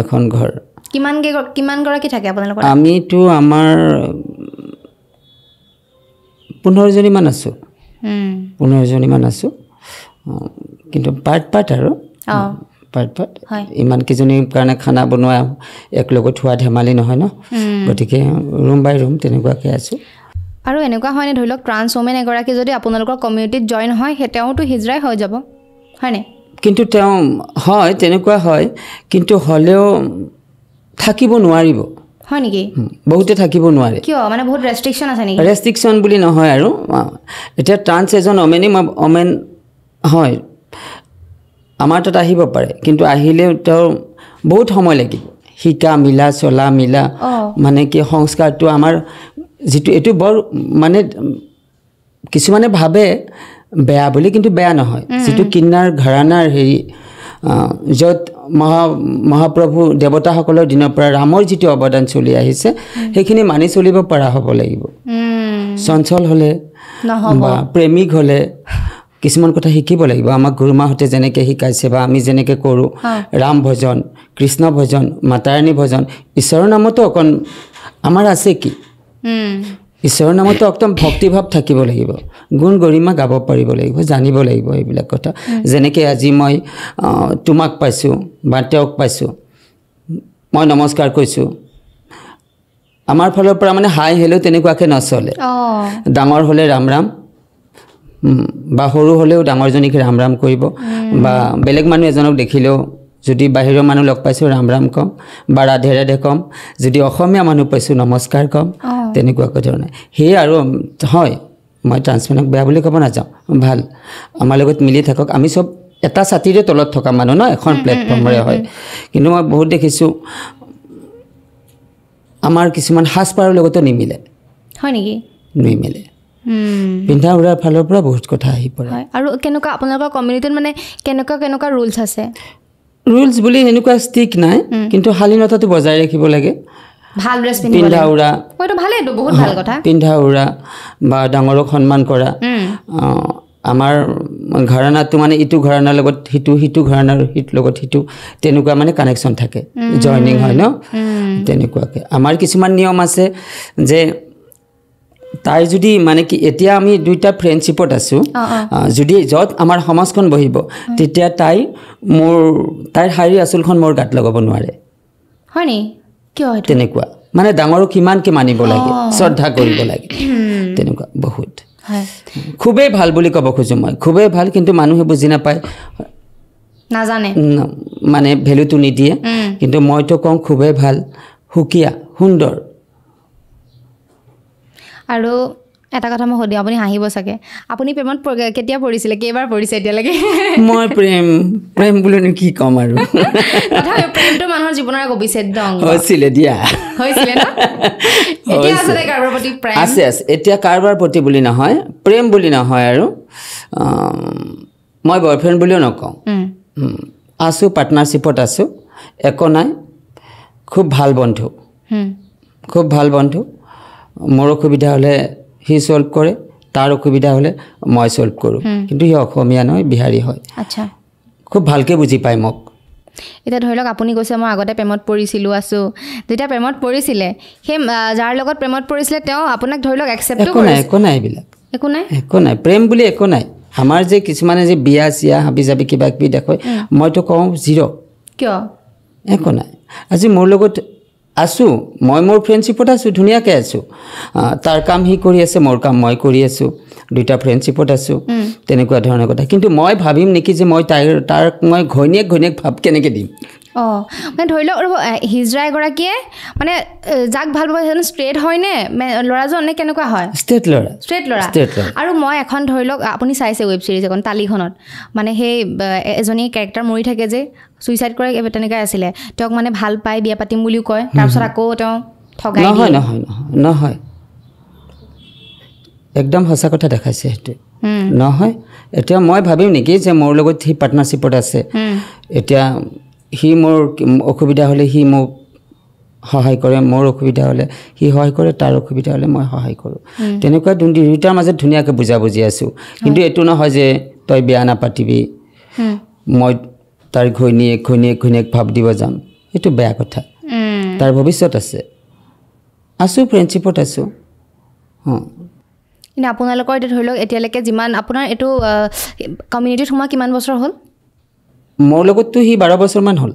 এখন ঘৰ কিমান কিমান গৰাকী থাকে আপোনালোকৰ আমিতো আমাৰ পোন্ধৰজনীমান আছোঁ পোন্ধৰজনীমান আছোঁ কিন্তু পাৰ্ট পাৰ্ট আৰু পাৰ্ট পাৰ্ট ইমান কেইজনীৰ কাৰণে খানা বনোৱা একলগত হোৱা ধেমালি নহয় ন গতিকে ৰুম বাই ৰুম তেনেকুৱাকৈ আছোঁ আৰু এনেকুৱা হয়নে ধৰি লওক ট্ৰান্স ৱমেন এগৰাকী যদি আপোনালোকৰ কমিউনিটিত জইন হয় সেই তেওঁতো হিজৰাই হৈ যাব হয়নে কিন্তু তেওঁ হয় তেনেকুৱা হয় কিন্তু হ'লেও থাকিব নোৱাৰিব হয় নেকি বহুতে থাকিব নোৱাৰে কিয় মানে বহুত ৰেষ্ট্ৰিকশ্যন আছে নেকি ৰেষ্ট্ৰিকশ্যন বুলি নহয় আৰু এতিয়া ট্ৰান্স এজন অমেনেই মই অমেন হয় আমাৰ তাত আহিব পাৰে কিন্তু আহিলে তেওঁ বহুত সময় লাগিব শিকা মিলা চলা মিলা মানে কি সংস্কাৰটো আমাৰ যিটো এইটো বৰ মানে কিছুমানে ভাবে বেয়া বুলি কিন্তু বেয়া নহয় যিটো কিনাৰ ঘৰানাৰ হেৰি য'ত মহা মহাপ্ৰভু দেৱতাসকলৰ দিনৰ পৰা ৰামৰ যিটো অৱদান চলি আহিছে সেইখিনি মানি চলিব পৰা হ'ব লাগিব চঞ্চল হ'লে বা প্ৰেমিক হ'লে কিছুমান কথা শিকিব লাগিব আমাক গুৰুমাহঁতে যেনেকৈ শিকাইছে বা আমি যেনেকৈ কৰোঁ ৰাম ভজন কৃষ্ণ ভজন মাতাৰাণী ভজন ঈশ্বৰৰ নামতো অকণ আমাৰ আছে কি ঈশ্বৰৰ নামতো একদম ভক্তিভাৱ থাকিব লাগিব গুণ গৰিমা গাব পাৰিব লাগিব জানিব লাগিব এইবিলাক কথা যেনেকৈ আজি মই তোমাক পাইছোঁ বা তেওঁক পাইছোঁ মই নমস্কাৰ কৈছোঁ আমাৰ ফালৰ পৰা মানে হাই হেল্ল' তেনেকুৱাকৈ নচলে ডাঙৰ হ'লে ৰাম ৰাম বা সৰু হ'লেও ডাঙৰজনীক ৰাম ৰাম কৰিব বা বেলেগ মানুহ এজনক দেখিলেও যদি বাহিৰৰ মানুহ লগ পাইছোঁ ৰাম ৰাম ক'ম বা ৰাধে ৰাধে ক'ম যদি অসমীয়া মানুহ পাইছোঁ নমস্কাৰ ক'ম তেনেকুৱাকৈ ধৰণে সেয়ে আৰু হয় মই ট্ৰান্সমেনক বেয়া বুলি ক'ব নাযাওঁ ভাল আমাৰ লগত মিলি থাকক আমি চব এটা ছাতিৰে তলত থকা মানুহ ন এখন প্লেটফৰ্মৰে হয় কিন্তু মই বহুত দেখিছোঁ আমাৰ কিছুমান সাজ পাৰৰ লগতো নিমিলে হয় নেকি নিমিলে পিন্ধা উৰাৰ ফালৰ পৰা বহুত কথা আহি পৰে আৰু কেনেকুৱা আপোনালোকৰ কমিউনিটিত মানে কেনেকুৱা কেনেকুৱা ৰুলছ আছে ৰুলছ বুলি সেনেকুৱা ষ্টিক নাই কিন্তু শালীনতাটো বজাই ৰাখিব লাগে ভাল ড্ৰেছ পিন্ধা উৰা হয়তো ভালেই এইটো বহুত ভাল কথা পিন্ধা উৰা বা ডাঙৰক সন্মান কৰা আমাৰ ঘৰানাটো মানে ইটো ঘৰানাৰ লগত সিটো সিটো ঘৰানাৰ সিটো লগত সিটো তেনেকুৱা মানে কানেকশ্যন থাকে জইনিং হয় ন তেনেকুৱাকৈ আমাৰ কিছুমান নিয়ম আছে যে তাইৰ যদি মানে কি এতিয়া আমি দুইটা ফ্ৰেণ্ডশ্বিপত আছোঁ যদি য'ত আমাৰ সমাজখন বহিব তেতিয়া তাই মোৰ তাইৰ শাৰী আচলখন মোৰ গাত লগাব নোৱাৰে হয় নেকি তেনেকুৱা মানে ডাঙৰক কিমানকে মানিব লাগে শ্ৰদ্ধা কৰিব লাগে তেনেকুৱা বহুত খুবেই ভাল বুলি ক'ব খোজোঁ মই খুবেই ভাল কিন্তু মানুহে বুজি নাপায় নাজানে মানে ভেলুটো নিদিয়ে কিন্তু মইতো কওঁ খুবেই ভাল সুকীয়া সুন্দৰ আৰু এটা কথা মই সুধিম আপুনি হাঁহিব চাগে আপুনি প্ৰেমত কেতিয়া পৰিছিলে কেইবাৰ পৰিছে এতিয়ালৈকে মই প্ৰেম প্ৰেম বুলিনো কি ক'ম আৰু প্ৰেমটো মানুহৰ জীৱনৰ এক হৈছিলে দিয়া হৈছিলে আছে আছে এতিয়া কাৰোবাৰ প্ৰতি বুলি নহয় প্ৰেম বুলি নহয় আৰু মই বয়ফ্ৰেণ্ড বুলিও নকওঁ আছোঁ পাৰ্টনাৰশ্বিপত আছোঁ একো নাই খুব ভাল বন্ধু খুব ভাল বন্ধু মোৰ অসুবিধা হ'লে সি চল্ভ কৰে তাৰ অসুবিধা হ'লে মই চল্ভ কৰোঁ কিন্তু সি অসমীয়া নহয় বিহাৰী হয় আচ্ছা খুব ভালকৈ বুজি পায় মোক এতিয়া ধৰি লওক আপুনি কৈছে মই আগতে প্ৰেমত পৰিছিলোঁ আছোঁ যেতিয়া প্ৰেমত পৰিছিলে সেই যাৰ লগত প্ৰেমত পৰিছিলে তেওঁ আপোনাক ধৰি লওক একচেপ্ট একো নাই একো নাই এইবিলাক একো নাই একো নাই প্ৰেম বুলি একো নাই আমাৰ যে কিছুমানে যে বিয়া চিয়া হাবি জাবি কিবা কিবি দেখুৱাই মইতো কওঁ জিৰ' কিয় একো নাই আজি মোৰ লগত আছোঁ মই মোৰ ফ্ৰেণ্ডশ্বিপত আছোঁ ধুনীয়াকৈ আছোঁ তাৰ কাম সি কৰি আছে মোৰ কাম মই কৰি আছোঁ দুইটা ফ্ৰেণ্ডশ্বিপত আছোঁ তেনেকুৱা ধৰণৰ কথা কিন্তু মই ভাবিম নেকি যে মই তাইৰ তাৰ মই ঘৈণীয়েক ঘৈণীয়েক ভাৱ কেনেকৈ দিম অঁ মানে ধৰি লওক ৰ'ব হিজৰা এগৰাকীয়ে মানে যাক ভাল পাব সেইজন ষ্ট্ৰেট হয়নে ল'ৰাজন নে কেনেকুৱা হয় ষ্ট্ৰেট ল'ৰা ষ্ট্ৰেট ল'ৰা আৰু মই এখন ধৰি লওক আপুনি চাইছে ৱেব ছিৰিজ এখন তালিখনত মানে সেই এজনী কেৰেক্টাৰ মৰি থাকে যে ছুইচাইড কৰা তেনেকৈ আছিলে তেওঁক মানে ভাল পায় বিয়া পাতিম বুলিও কয় তাৰপিছত আকৌ তেওঁ ঠগাই নহয় নহয় নহয় একদম সঁচা কথা দেখাইছে সেইটো নহয় এতিয়া মই ভাবিম নেকি যে মোৰ লগত সি পাৰ্টনাৰশ্বিপত আছে এতিয়া সি মোৰ অসুবিধা হ'লে সি মোক সহায় কৰে মোৰ অসুবিধা হ'লে সি সহায় কৰে তাৰ অসুবিধা হ'লে মই সহায় কৰোঁ তেনেকুৱা দুই দুয়োটাৰ মাজত ধুনীয়াকৈ বুজাবুজি আছোঁ কিন্তু এইটো নহয় যে তই বেয়া নাপাতিবি মই তাৰ ঘৈণীয়েক ঘৈণীয়েক ঘৈণীয়েক ভাৱ দিব যাম সেইটো বেয়া কথা তাৰ ভৱিষ্যত আছে আছোঁ ফ্ৰেণ্ডশ্বিপত আছোঁ অঁ কিন্তু আপোনালোকৰ এতিয়া ধৰি লওক এতিয়ালৈকে যিমান আপোনাৰ এইটো কমিউনিটিত সোমোৱা কিমান বছৰ হ'ল মোৰ লগততো সি বাৰ বছৰমান হ'ল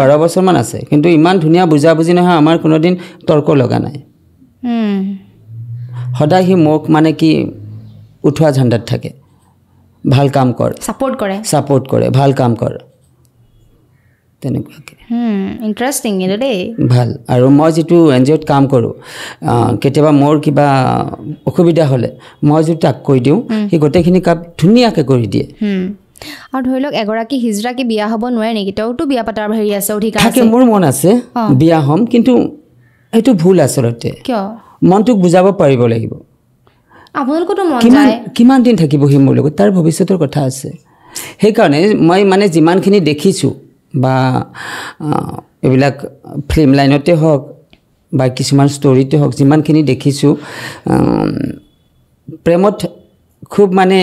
বাৰ বছৰমান আছে কিন্তু ইমান ধুনীয়া বুজাবুজি নহয় আমাৰ কোনোদিন তৰ্ক লগা নাই সদায় সি মোক মানে কি উঠোৱা ঝাণ্ডাত থাকে ভাল কাম কৰ ছাপৰ্ট কৰে ছাপৰ্ট কৰে ভাল কাম কৰ তেনেকুৱাকৈ ইণ্টাৰেষ্টিং কিন্তু দেই ভাল আৰু মই যিটো এন জি অ'ত কাম কৰোঁ কেতিয়াবা মোৰ কিবা অসুবিধা হ'লে মই যিটো তাক কৈ দিওঁ সি গোটেইখিনি কাম ধুনীয়াকৈ কৰি দিয়ে আৰু ধৰি লওক এগৰাকী হিজৰাকী বিয়া হ'ব নোৱাৰে নেকি তেওঁতো বিয়া পতাৰ হেৰি আছে অধিকাৰ মোৰ মন আছে বিয়া হ'ম কিন্তু সেইটো ভুল আচলতে কিয় মনটোক বুজাব পাৰিব লাগিব আপোনালোকতো কিমান কিমান দিন থাকিব সি মোৰ লগত তাৰ ভৱিষ্যতৰ কথা আছে সেইকাৰণে মই মানে যিমানখিনি দেখিছোঁ বা এইবিলাক ফিল্ম লাইনতে হওক বা কিছুমান ষ্টৰিতে হওক যিমানখিনি দেখিছোঁ প্ৰেমত খুব মানে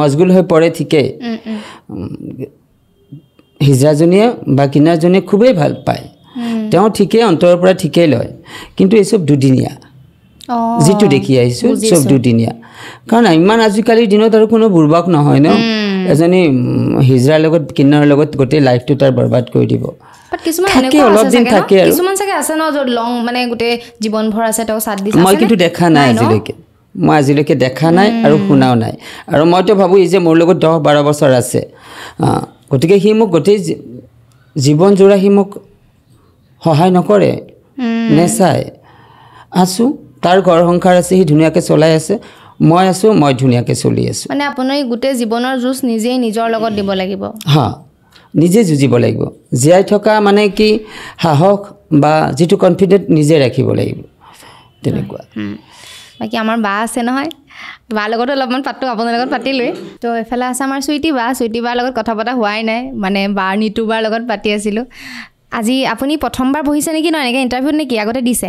মজগুল হৈ পৰে ঠিকেই হিজৰাজনীয়ে বা কিনাৰজনীয়ে খুবেই ভাল পায় তেওঁ ঠিকেই অন্তৰৰ পৰা ঠিকেই লয় কিন্তু এই চব দুদিনীয়া যিটো দেখি আহিছোঁ চব দুদিনীয়া কাৰণ ইমান আজিকালিৰ দিনত আৰু কোনো বুৰ্বক নহয় ন এজনী হিজৰাৰ লগত কিন্নৰ লগত গোটেই লাইফটো তাৰ বৰবাদ কৰি দিব মই কিন্তু দেখা নাই আজিলৈকে মই আজিলৈকে দেখা নাই আৰু শুনাও নাই আৰু মইতো ভাবোঁ এই যে মোৰ লগত দহ বাৰ বছৰ আছে গতিকে সি মোক গোটেই জীৱনজোৰা সি মোক সহায় নকৰে নেচায় আছোঁ তাৰ ঘৰ সংসাৰ আছে সি ধুনীয়াকৈ চলাই আছে মই আছোঁ মই ধুনীয়াকৈ চলি আছোঁ মানে আপুনি গোটেই জীৱনৰ যুঁজ নিজেই নিজৰ লগত দিব লাগিব হা নিজে যুঁজিব লাগিব জীয়াই থকা মানে কি সাহস বা যিটো কনফিডেণ্ট নিজে ৰাখিব লাগিব তেনেকুৱা বাকী আমাৰ বা আছে নহয় বাৰ লগতো অলপমান পাতোঁ আপোনাৰ লগত পাতিলোৱেই তো এইফালে আছে আমাৰ চুইটি বা চুইটি বাৰ লগত কথা পতা হোৱাই নাই মানে বাৰ নিতু বাৰ লগত পাতি আছিলোঁ আজি আপুনি প্ৰথমবাৰ বহিছে নেকি নহয় এনেকৈ ইণ্টাৰভিউত নেকি আগতে দিছে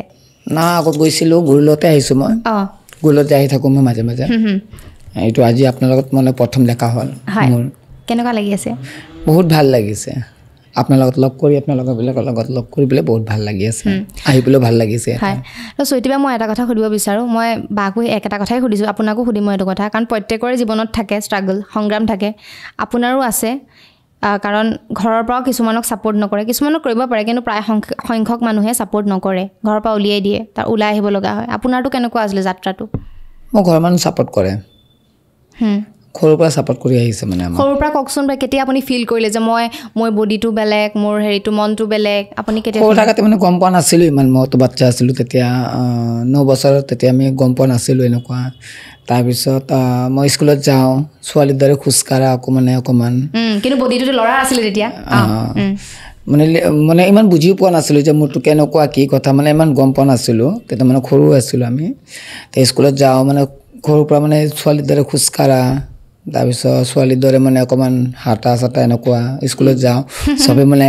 না আগত গৈছিলোঁ গুৰলতে আহিছোঁ মই অঁ গুৰলতে আহি থাকোঁ মই মাজে মাজে এইটো আজি আপোনাৰ লগত মানে প্ৰথম দেখা হ'ল মোৰ কেনেকুৱা লাগি আছে বহুত ভাল লাগিছে আপোনাৰ লগত লগ কৰি আপোনালোকৰবিলাকৰ লগত লগ কৰি পেলাই বহুত ভাল লাগি আছে আহিবলৈও ভাল লাগিছে হয় চৈতিবা মই এটা কথা সুধিব বিচাৰোঁ মই বাকো একেটা কথাই সুধিছোঁ আপোনাকো সুধিম মই এইটো কথা কাৰণ প্ৰত্যেকৰে জীৱনত থাকে ষ্ট্ৰাগল সংগ্ৰাম থাকে আপোনাৰো আছে কাৰণ ঘৰৰ পৰাও কিছুমানক ছাপৰ্ট নকৰে কিছুমানক কৰিব পাৰে কিন্তু প্ৰায় সংখ্যক মানুহে ছাপৰ্ট নকৰে ঘৰৰ পৰা উলিয়াই দিয়ে তাৰ ওলাই লগা হয় আপোনাৰতো কেনেকুৱা আছিলে যাত্ৰাটো মই ঘৰৰ মানুহ ছাপৰ্ট কৰে সৰুৰ পৰা ছাপৰ্ট কৰি আহিছে মানে সৰুৰ পৰা কওকচোন কেতিয়া আপুনি ফিল কৰিলে যে মই মই বডিটো বেলেগ মোৰ হেৰিটো মনটো বেলেগ আপুনি কেতিয়া সৰু থাকোঁতে মানে গম পোৱা নাছিলোঁ ইমান মইতো বাচ্ছা আছিলোঁ তেতিয়া ন বছৰত তেতিয়া আমি গম পোৱা নাছিলোঁ এনেকুৱা তাৰপিছত মই স্কুলত যাওঁ ছোৱালীৰ দৰে খোজকাঢ়া অকণমানে অকণমান কিন্তু বডিটোতো ল'ৰা আছিলে তেতিয়া মানে মানে ইমান বুজিও পোৱা নাছিলোঁ যে মোৰতো কেনেকুৱা কি কথা মানে ইমান গম পোৱা নাছিলোঁ তেতিয়া মানে সৰু আছিলোঁ আমি স্কুলত যাওঁ মানে সৰুৰ পৰা মানে ছোৱালীৰ দৰে খোজকাঢ়া তাৰপিছত ছোৱালীৰ দৰে মানে অকণমান হাতা চাতা এনেকুৱা স্কুলত যাওঁ চবে মানে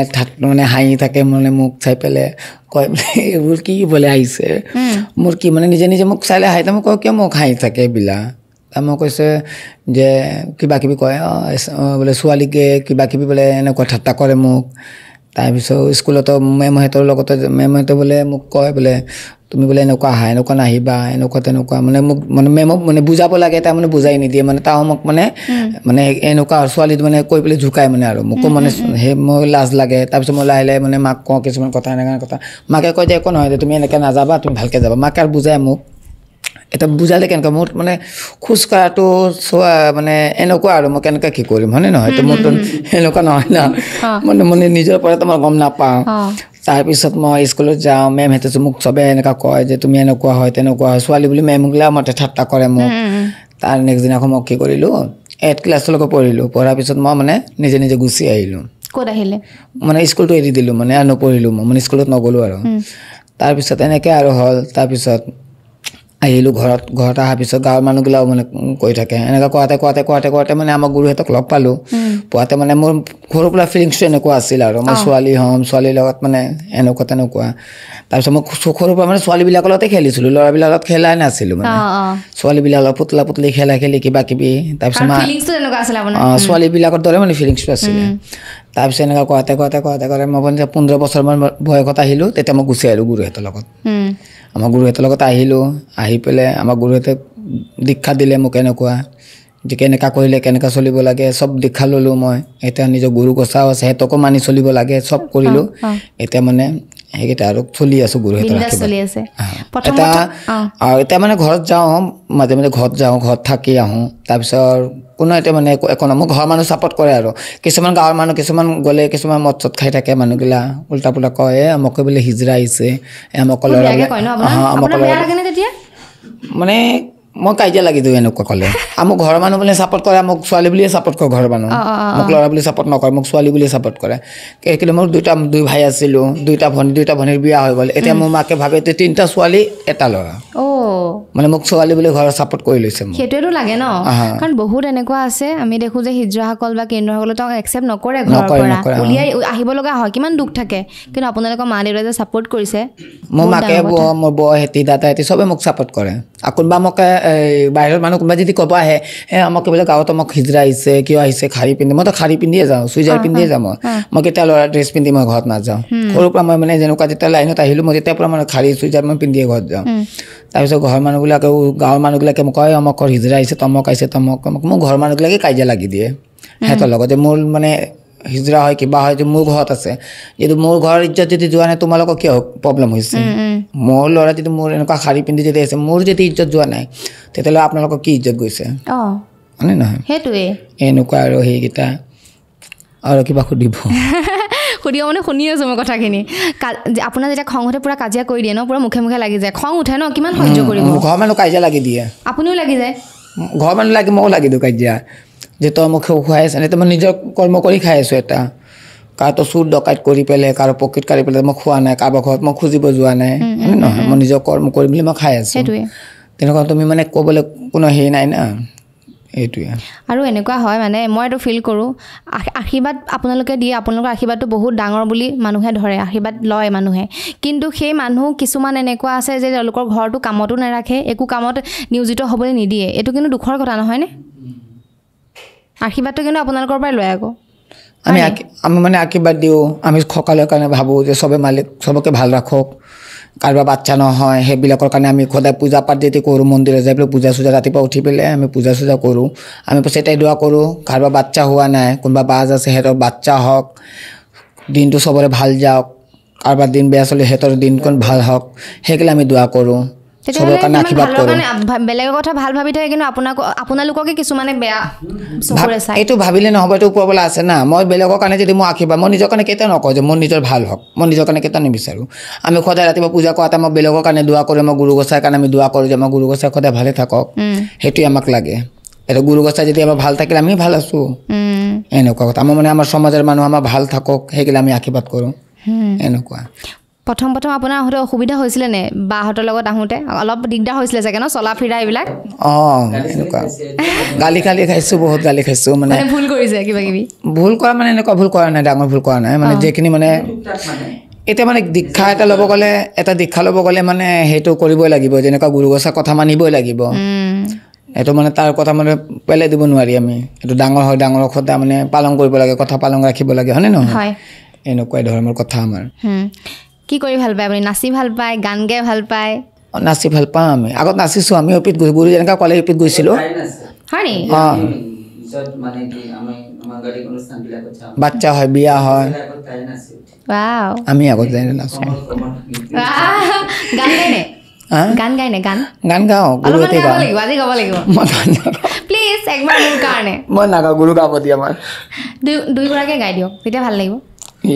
মানে হাঁহি থাকে মানে মোক চাই পেলাই কয় বোলে এইবোৰ কি বোলে আহিছে মোৰ কি মানে নিজে নিজে মোক চাইলে হাঁহি মই কওঁ কিয় মোক হাঁহি থাকে এইবিলাক তাৰ মই কৈছে যে কিবা কিবি কয় অঁ বোলে ছোৱালীকে কিবাকিবি বোলে এনেকুৱা ঠাট্টা কৰে মোক তাৰপিছত স্কুলতো মেমহঁতৰ লগতে মেমহঁতে বোলে মোক কয় বোলে তুমি বোলে এনেকুৱা আহা এনেকুৱা নাহিবা এনেকুৱা তেনেকুৱা মানে মোক মানে মেমক মানে বুজাব লাগে মানে বুজাই নিদিয়ে মানে তাহো মোক মানে মানে এনেকুৱা আৰু ছোৱালীটো মানে কৈ পেলাই জোকায় মানে আৰু মোকো মানে সেই মই লাজ লাগে তাৰপিছত মই লাহে লাহে মানে মাক কওঁ কিছুমান কথা এনেকুৱা কথা মাকে কয় যে একো নহয় যে তুমি এনেকৈ নাযাবা তুমি ভালকৈ যাবা মাকে আৰু বুজাই মোক এটা বুজালে কেনেকুৱা মোৰ মানে খোজকঢ়াটো চোৱা মানে এনেকুৱা আৰু মই কেনেকুৱা কি কৰিম হয়নে নহয় মোৰতো এনেকুৱা নহয় ন মানে মানে নিজৰ পৰা তোমাৰ গম নাপাওঁ তাৰপিছত মই স্কুলত যাওঁ মেম সিহঁতে মোক চবেই এনেকুৱা কয় যে তুমি এনেকুৱা হয় তেনেকুৱা হয় ছোৱালী বুলি মেম মেমগিলা মতে ঠাট্টা কৰে মোক তাৰ নেক্সট দিনাখন মই কি কৰিলোঁ এইট ক্লাছলৈকে পঢ়িলোঁ পঢ়াৰ পিছত মই মানে নিজে নিজে গুচি আহিলোঁ ক'ত আহিলে মানে স্কুলটো এৰি দিলোঁ মানে আৰু নপঢ়িলোঁ মই মানে স্কুলত নগ'লো আৰু তাৰপিছত এনেকৈ আৰু হ'ল তাৰপিছত আহিলোঁ ঘৰত ঘৰত অহাৰ পিছত গাঁৱৰ মানুহগিলাও মানে কৈ থাকে এনেকুৱা কোৱাতে কোৱাতে কোৱাতে কোৱাতে মানে আমাৰ গুৰুহঁতক লগ পালোঁ পোৱাতে মানে মোৰ সৰু পৰা ফিলিংছটো এনেকুৱা আছিল আৰু মই ছোৱালী হ'ম ছোৱালীৰ লগত মানে এনেকুৱা তেনেকুৱা তাৰপিছত মই সৰুৰ পৰা মানে ছোৱালীবিলাকৰ লগতে খেলিছিলোঁ ল'ৰাবিলাকৰ লগত খেলাই নাছিলোঁ মানে ছোৱালীবিলাকৰ লগত পুতলা পুতলি খেলা খেলি কিবা কিবি তাৰপিছত ছোৱালীবিলাকৰ দৰে মানে ফিলিংছটো আছিলে তাৰপিছত এনেকুৱা কৰাতে কৰাতে কৰাতে কৰাতে মই মানে পোন্ধৰ বছৰমান বয়সত আহিলোঁ তেতিয়া মই গুচি আহিলোঁ গুৰুহঁতৰ লগত আমাৰ গুৰুহঁতৰ লগত আহিলোঁ আহি পেলাই আমাৰ গুৰুহঁতে দীক্ষা দিলে মোক এনেকুৱা যে কেনেকুৱা কৰিলে কেনেকুৱা চলিব লাগে চব দীক্ষা ল'লোঁ মই এতিয়া নিজৰ গুৰু গোচাও আছে সিহঁতকো মানি চলিব লাগে চব কৰিলোঁ এতিয়া মানে সেইকেইটা আৰু চলি আছোঁ গুৰু এতিয়া মানে ঘৰত যাওঁ মাজে মাজে ঘৰত যাওঁ ঘৰত থাকি আহোঁ তাৰপিছত কোনো এতিয়া মানে একো নহয় মোক ঘৰৰ মানুহ চাপৰ্ট কৰে আৰু কিছুমান গাঁৱৰ মানুহ কিছুমান গ'লে কিছুমান মদ চদ খাই থাকে মানুহগিলা উল্টা পোল্টা কয় এ আমাকে বোলে হিজৰা আহিছে এ আমাক মানে মই কাজিয়া লাগি দিওঁ এনেকুৱা ক'লে আৰু মোক ঘৰৰ মানুহ বুলি ছাপৰ্ট কৰে মোক ছোৱালী বুলিয়ে ছাপৰ্ট কৰে ঘৰৰ মানুহ মোক ল'ৰা বুলি ছাপৰ্ট নকৰে মোক ছোৱালী বুলিয়ে ছাপৰ্ট কৰে কিন্তু মোৰ দুটা দুই ভাই আছিলোঁ দুইটা ভনী দুইটা ভনীৰ বিয়া হৈ গ'ল এতিয়া মোৰ মাকে ভাবে এতিয়া তিনিটা ছোৱালী এটা ল'ৰা মানে মোক ছোৱালী বুলি ঘৰত ছাপৰ্ট কৰি লৈছে সেইটোৱেতো লাগে ন কাৰণ বহুত এনেকুৱা আছে আমি দেখোঁ যে হিজ্ৰাসকল বা কেন্দ্ৰসকলে তেওঁক একচেপ্ট নকৰে উলিয়াই আহিব লগা হয় কিমান দুখ থাকে কিন্তু আপোনালোকৰ মা দেউতাই যে ছাপৰ্ট কৰিছে মোৰ মাকে বৌ মোৰ বৌ হেতি দাদা হেতি চবে মোক ছাপৰ্ট কৰে আৰু কোনোবা মোকে বাহিৰত মানুহ কোনোবাই যদি ক'ব আহে এ আমাক কি বোলে গাঁৱত আমাক হিজৰা আহিছে কিয় আহিছে শাৰী পিন্ধি মইতো শাৰী পিন্ধিয়ে যাওঁ চুইজাৰ পিন্ধিয়ে যাওঁ মই মই কেতিয়া ল'ৰা ড্ৰেছ পিন্ধি মই ঘৰত নাযাওঁ সৰুৰ পৰা মই মানে যেনেকুৱা যেতিয়া লাইনত আহিলোঁ মই তেতিয়াৰ পৰা মানে শাৰী চুইজাৰ মই পিন্ধিয়ে ঘৰত যাওঁ তাৰপিছত ঘৰৰ মানুহবিলাকেও গাঁৱৰ মানুহবিলাকে মই কয় অমক ঘৰ হিজৰা আহিছে তমক আহিছে তমক মোৰ ঘৰৰ মানুহবিলাকে কাজিয়া লাগি দিয়ে সিহঁতৰ লগতে মোৰ মানে হিজৰা হয় কিবা হয় মোৰ ঘৰত আছে যদি মোৰ ঘৰৰ ইজ্জত যদি যোৱা নাই তোমালোকৰ কিয় প্ৰব্লেম হৈছে মোৰ ল'ৰা যদি মোৰ এনেকুৱা শাৰী পিন্ধি যদি আছে মোৰ যদি ইজ্জত যোৱা নাই তেতিয়াহ'লে আপোনালোকৰ কি ইজ্জত গৈছে হয়নে নহয় সেইটোৱে এনেকুৱা আৰু সেইকেইটা আৰু কিবা সুধিব সুধিব মানে শুনি আছোঁ মই কথাখিনি আপোনাৰ যেতিয়া খং উঠে পূৰা কাজিয়া কৰি দিয়ে ন পূৰা মুখে মুখে লাগি যায় খং উঠে ন কিমান সহ্য কৰিব ঘৰৰ মানুহ কাজিয়া লাগি দিয়ে আপুনিও লাগি যায় ঘৰৰ মানুহ লাগি ময়ো লাগি দিওঁ কাজিয়া যে তই মোক খুৱাই আছে এনে তই মই নিজৰ কৰ্ম কৰি খাই আছোঁ এটা কাৰো তই চুৰ ডকাইত কৰি পেলাই কাৰো পকেট কাঢ়ি পেলাই মই খোৱা নাই কাৰোবাৰ ঘৰত মই খুজিব যোৱা নাই নহয় মই নিজৰ কৰ্ম কৰি বুলি মই খাই আছোঁ তেনেকুৱা তুমি মানে ক'বলৈ কোনো হেৰি নাই না আৰু এনেকুৱা হয় মানে মই এইটো ফিল কৰোঁ আশীৰ্বাদ আপোনালোকে দিয়ে আপোনালোকৰ আশীৰ্বাদটো বহুত ডাঙৰ বুলি মানুহে ধৰে আশীৰ্বাদ লয় মানুহে কিন্তু সেই মানুহ কিছুমান এনেকুৱা আছে যে তেওঁলোকৰ ঘৰটো কামতো নাৰাখে একো কামত নিয়োজিত হ'বলৈ নিদিয়ে এইটো কিন্তু দুখৰ কথা নহয়নে আশীৰ্বাদটো কিন্তু আপোনালোকৰ পৰাই লয় আকৌ আমি আমি মানে আশীৰ্বাদ দিওঁ আমি সকলোৰে কাৰণে ভাবোঁ যে চবে মালিক চবকে ভাল ৰাখক কাৰোবাৰ বাচ্ছা নহয় সেইবিলাকৰ কাৰণে আমি সদায় পূজা পাঠ যেতিয়া কৰোঁ মন্দিৰত যাই পেলাই পূজা চূজা ৰাতিপুৱা উঠি পেলাই আমি পূজা চূজা কৰোঁ আমি এটাই দোৱা কৰোঁ কাৰোবাৰ বাচ্ছা হোৱা নাই কোনোবা বাজ আছে সিহঁতৰ বাচ্ছা হওক দিনটো চবৰে ভাল যাওক কাৰোবাৰ দিন বেয়া চলি সিহঁতৰ দিনকণ ভাল হওক সেইগিলা আমি দোৱা কৰোঁ এইটো ভাবিলে নহ'ব এইটো ওপৰবলা আছে না মই বেলেগৰ কাৰণে যদি মই আশীৰ্বাদ মই নিজৰ কাৰণে কেতিয়াও নকওঁ যে মোৰ নিজৰ ভাল হওক মই নিজৰ কাৰণে কেতিয়াও নিবিচাৰোঁ আমি সদায় ৰাতিপুৱা পূজা কৰাতে মই বেলেগৰ কাৰণে দোৱা কৰোঁ মই গুৰু গোচাইৰ কাৰণে আমি দোৱা কৰোঁ যে আমাৰ গুৰু গোচাই সদায় ভালে থাকক সেইটোৱে আমাক লাগে এতিয়া গুৰু গোচাই যদি আমাৰ ভাল থাকিলে আমি ভাল আছোঁ এনেকুৱা কথা আমাৰ মানে আমাৰ সমাজৰ মানুহ আমাৰ ভাল থাকক সেইকাৰণে আমি আশীৰ্বাদ কৰোঁ এনেকুৱা প্ৰথম প্ৰথম আপোনাৰ আহোঁতে অসুবিধা হৈছিলে নে বাহঁতৰ লগত আহোঁতে অলপ দিগদাৰ হৈছিলে চাগে ন চলা ফিৰা এইবিলাক অঁ এনেকুৱা গালি গালি খাইছোঁ বহুত গালি খাইছোঁ মানে ভুল কৰিছে কিবা কিবি ভুল কৰা মানে এনেকুৱা ভুল কৰা নাই ডাঙৰ ভুল কৰা নাই মানে যিখিনি মানে এতিয়া মানে দীক্ষা এটা ল'ব গ'লে এটা দীক্ষা ল'ব গ'লে মানে সেইটো কৰিবই লাগিব যেনেকুৱা গুৰু গছাৰ কথা মানিবই লাগিব সেইটো মানে তাৰ কথা মানে পেলাই দিব নোৱাৰি আমি এইটো ডাঙৰ হয় ডাঙৰ সদায় মানে পালন কৰিব লাগে কথা পালন ৰাখিব লাগে হয়নে নহয় এনেকুৱাই ধৰণৰ কথা আমাৰ কি কৰি ভাল পায় আপুনি নাচি ভাল পায় গান গাই ভাল পায় নাচি ভাল পাওঁ আমি আগত নাচিছোঁ আমি অপিত গৈছোঁ গুৰু যেনেকৈ কলেজ অপিত গৈছিলোঁ হয় নি অঁ বাচ্চা হয় বিয়া হয় আমি আগত যাই নাচোঁ গান দুইগৰাকীয়ে গাই দিয়ক তেতিয়া ভাল লাগিব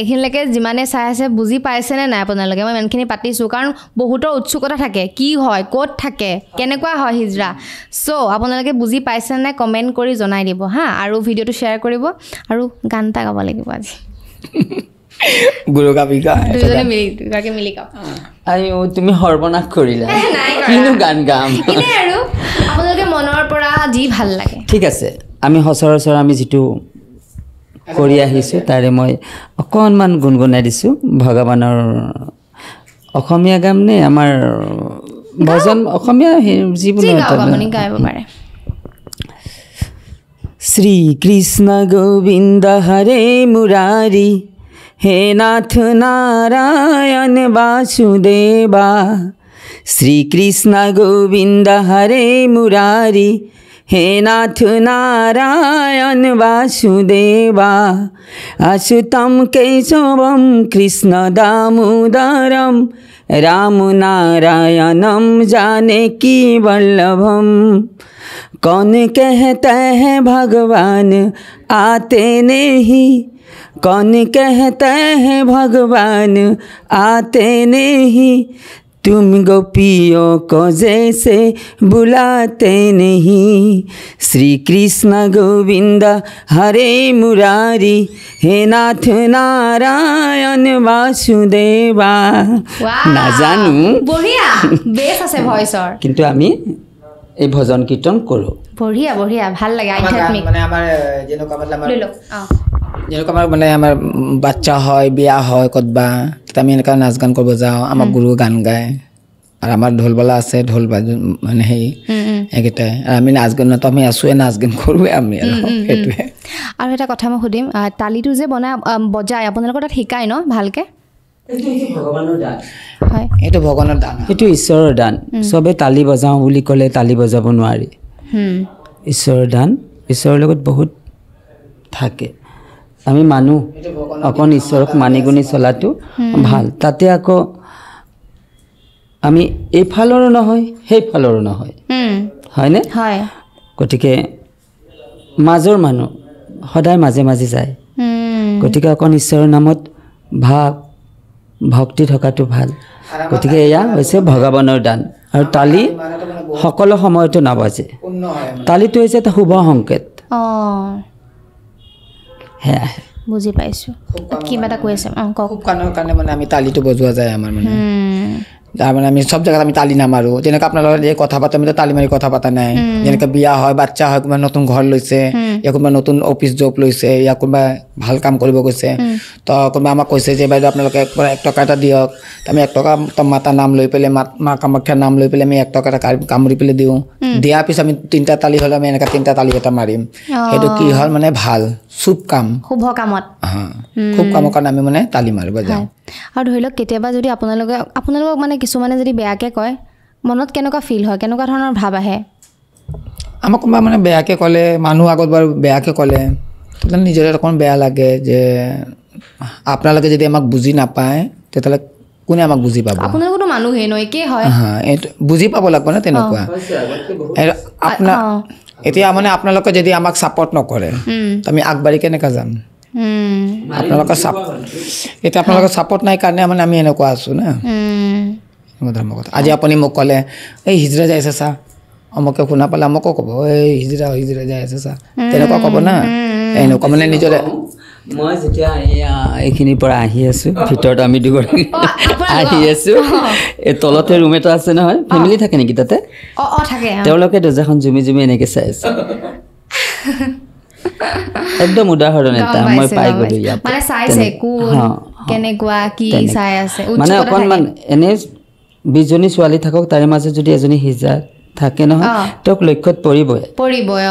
এইখিনিলৈকে যিমানে চাই আছে বুজি পাইছেনে নাই আপোনালোকে মই ইমানখিনি পাতিছোঁ কাৰণ বহুতৰ উৎসুকতা থাকে কি হয় ক'ত থাকে কেনেকুৱা হয় হিজৰা চ' আপোনালোকে বুজি পাইছেনে নাই কমেণ্ট কৰি জনাই দিব হা আৰু ভিডিঅ'টো শ্বেয়াৰ কৰিব আৰু গান এটা গাব লাগিব আজি সৰ্বনাশ কৰিলা গান গাম আপোনালোকে মনৰ পৰা যি ভাল লাগে ঠিক আছে আমি সচৰাচৰ আমি যিটো কৰি আহিছোঁ তাৰে মই অকণমান গুণগুণাই দিছোঁ ভগৱানৰ অসমীয়া গাম নে আমাৰ ভজন অসমীয়া যিবোৰ শ্ৰীকৃষ্ণ গোবিন্দ হৰে মুৰাৰী হে নাথ নাৰায়ণ বাসুদেৱা শ্ৰীকৃষ্ণ গোবিন্দ হৰে মুৰাৰী हे नाथ नारायण वासुदेवा कृष्ण दामोदरम राम नारायणम जाने की वल्लभम कौन कहते हैं भगवान आते नहीं कौन कहते हैं भगवान आते नहीं তুমি গপিয়ক জैसे बुलाते नहीं श्री कृष्ण गोविंद हरे मुरारी हे नाथ नारायण वासुदेवा ना जानू बढ़िया বেস আছে ভয়ে সর কিন্তু আমি এই ভজন কীর্তন করো बढ़िया बढ़िया ভাল লাগে আইত মানে আমার যেন কথা আমার যেনেকুৱা আমাৰ মানে আমাৰ বাচ্ছা হয় বিয়া হয় ক'ত বা তেতিয়া আমি এনেকুৱা নাচ গান কৰিব যাওঁ আমাৰ গুৰু গান গায় আৰু আমাৰ ঢোলবালা আছে ঢোল বাজ মানে সেই সেইকেইটাই আৰু আমি নাচ গানতো আমি আছোৱে নাচ গান কৰোঁৱে আমি আৰু সেইটোৱে আৰু এটা কথা মই সুধিম তালিটো যে বনাই বজায় আপোনালোকৰ তাত শিকায় ন ভালকৈ এইটো ভগৱানৰ দান এইটো ঈশ্বৰৰ দান চবেই তালি বজাওঁ বুলি ক'লে তালি বজাব নোৱাৰি ঈশ্বৰৰ দান ঈশ্বৰৰ লগত বহুত থাকে আমি মানুহ অকণ ঈশ্বৰক মানি গুণি চলাটো ভাল তাতে আকৌ আমি এইফালৰো নহয় সেইফালৰো নহয় হয়নে গতিকে মাজৰ মানুহ সদায় মাজে মাজে যায় গতিকে অকণ ঈশ্বৰৰ নামত ভাৱ ভক্তি থকাটো ভাল গতিকে এয়া হৈছে ভগৱানৰ দান আৰু তালি সকলো সময়তো নাবাজে তালিটো হৈছে এটা শুভ সংকেত বুজি পাইছো কিবা এটা কৈ আছে অঁ কওক শুকানৰ কাৰণে মানে আমি তালিটো বজোৱা যায় আমাৰ মানে তাৰমানে আমি চব জেগাত আমি তালি নামাৰো যেনেকৈ আপোনালোকৰ এই কথা পাতোঁ আমি তালি মাৰি কথা পাতা নাই যেনেকৈ বিয়া হয় বাচ্ছা হয় কোনোবা নতুন ঘৰ লৈছে ইয়াক কোনোবা নতুন অফিচ জব লৈছে ইয়াক কোনোবা ভাল কাম কৰিব গৈছে তো কোনোবা আমাক কৈছে যে বাইদেউ আপোনালোকে এক টকা এটা দিয়ক আমি এক টকা মাতা নাম লৈ পেলাই মাত মা কামাখ্যাৰ নাম লৈ পেলাই আমি এক টকা এটা কামুৰি পেলাই দিওঁ দিয়াৰ পিছত আমি তিনিটা তালি হ'লে আমি এনেকৈ তিনিটা তালি এটা মাৰিম সেইটো কি হ'ল মানে ভাল চুব কাম শুভ কামত হা শুভ কামৰ কাৰণে আমি মানে তালি মাৰিব যাওঁ আৰু ধৰি লওক কেতিয়াবা যদি আপোনালোকে আপোনালোকক মানে কিছুমানে যদি বেয়াকৈ কয় মনত কেনেকুৱা ফিল হয় কেনেকুৱা ধৰণৰ ভাৱ আহে আমাক কোনোবা মানে বেয়াকৈ ক'লে মানুহ আগত বাৰু বেয়াকৈ ক'লে তেতিয়াহ'লে নিজৰে অকণ বেয়া লাগে যে আপোনালোকে যদি আমাক বুজি নাপায় তেতিয়াহ'লে কোনে আমাক বুজি পাব আপোনালোকৰ মানুহে ন একেই হয় হা এইটো বুজি পাব লাগিব না তেনেকুৱা আপোনাৰ এতিয়া মানে আপোনালোকে যদি আমাক ছাপৰ্ট নকৰে আমি আগবাঢ়ি কেনেকৈ যাম আপোনালোকৰ এতিয়া আপোনালোকৰ চাপৰ্ট নাই কাৰণে মানে আমি এনেকুৱা আছোঁ না আজি আপুনি মোক ক'লে এই হিজৰা যাই আছে চা অমুকে শুনা পালে অমুকো ক'ব এই হিজৰা হিজৰা যাই আছে চা তেনেকুৱা ক'ব না এনেকুৱা মানে নিজৰে মই যেতিয়া এয়া এইখিনিৰ পৰা আহি আছো ভিতৰত আমি দুগৰাকী আহি আছো এই তলতে ৰুম এটা আছে নহয় ফেমিলি থাকে নেকি তাতে তেওঁলোকে দৰ্জাখন জুমি জুমি এনেকৈ চাই আছে একদম উদাহৰণ এটা মই পাই গলো মানে চাইছে কোন কেনেকুৱা কি চাই আছে মানে অকণমান এনে বিছজনী ছোৱালী থাকক তাৰে মাজত যদি এজনী সিজা থাকে নহয় তেওঁক লক্ষ্যত পৰিবই পৰিবই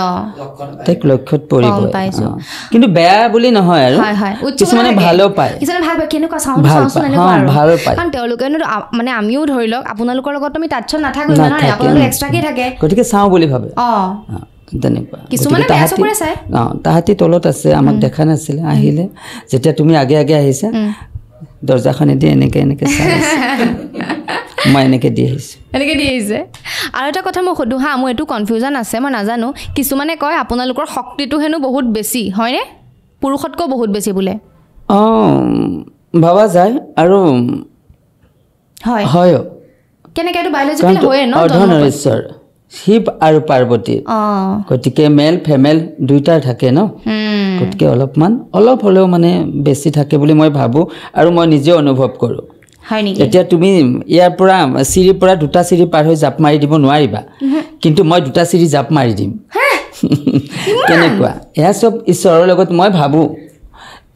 তেওঁক লক্ষ্যত পৰিব কিন্তু বেয়া বুলি নহয় আৰু কিছুমানে ভালো পায় ভাল ভালো পায় কাৰণ তেওঁলোকে মানে আমিও ধৰি লওক আপোনালোকৰ লগত আমি তাৎসত নাথাকো গতিকে চাওঁ বুলি ভাবে অঁ তাহাঁতি তলত আছে আমাক দেখা নাছিলে আহিলে যেতিয়া তুমি আগে আগে আহিছা দৰ্জাখনে দি এনেকে এনেকে মই আৰু এটা কথা মই সোধো হা মোৰ এইটো কনফিউজন আছে মই নাজানো কিছুমানে কয় আপোনালোকৰ শক্তিটো হেনো বহুত বেছি হয়নে পুৰুষতকৈ বহুত বেছি বোলে অঁ ভবা যায় আৰু হয় হয় কেনেকে বায়'লজিকেল হয় ন অধনৰ শিৱ আৰু পাৰ্বতী গতিকে মেল ফেমেল দুয়োটাৰ থাকে ন গতিকে অলপমান অলপ হ'লেও মানে বেছি থাকে বুলি মই ভাবোঁ আৰু মই নিজেও অনুভৱ কৰোঁ এতিয়া তুমি ইয়াৰ পৰা চিৰিৰ পৰা দুটা চিৰি পাৰ হৈ জাপ মাৰি দিব নোৱাৰিবা কিন্তু মই দুটা চিৰি জাপ মাৰি দিম কেনেকুৱা এয়া চব ঈশ্বৰৰ লগত মই ভাবোঁ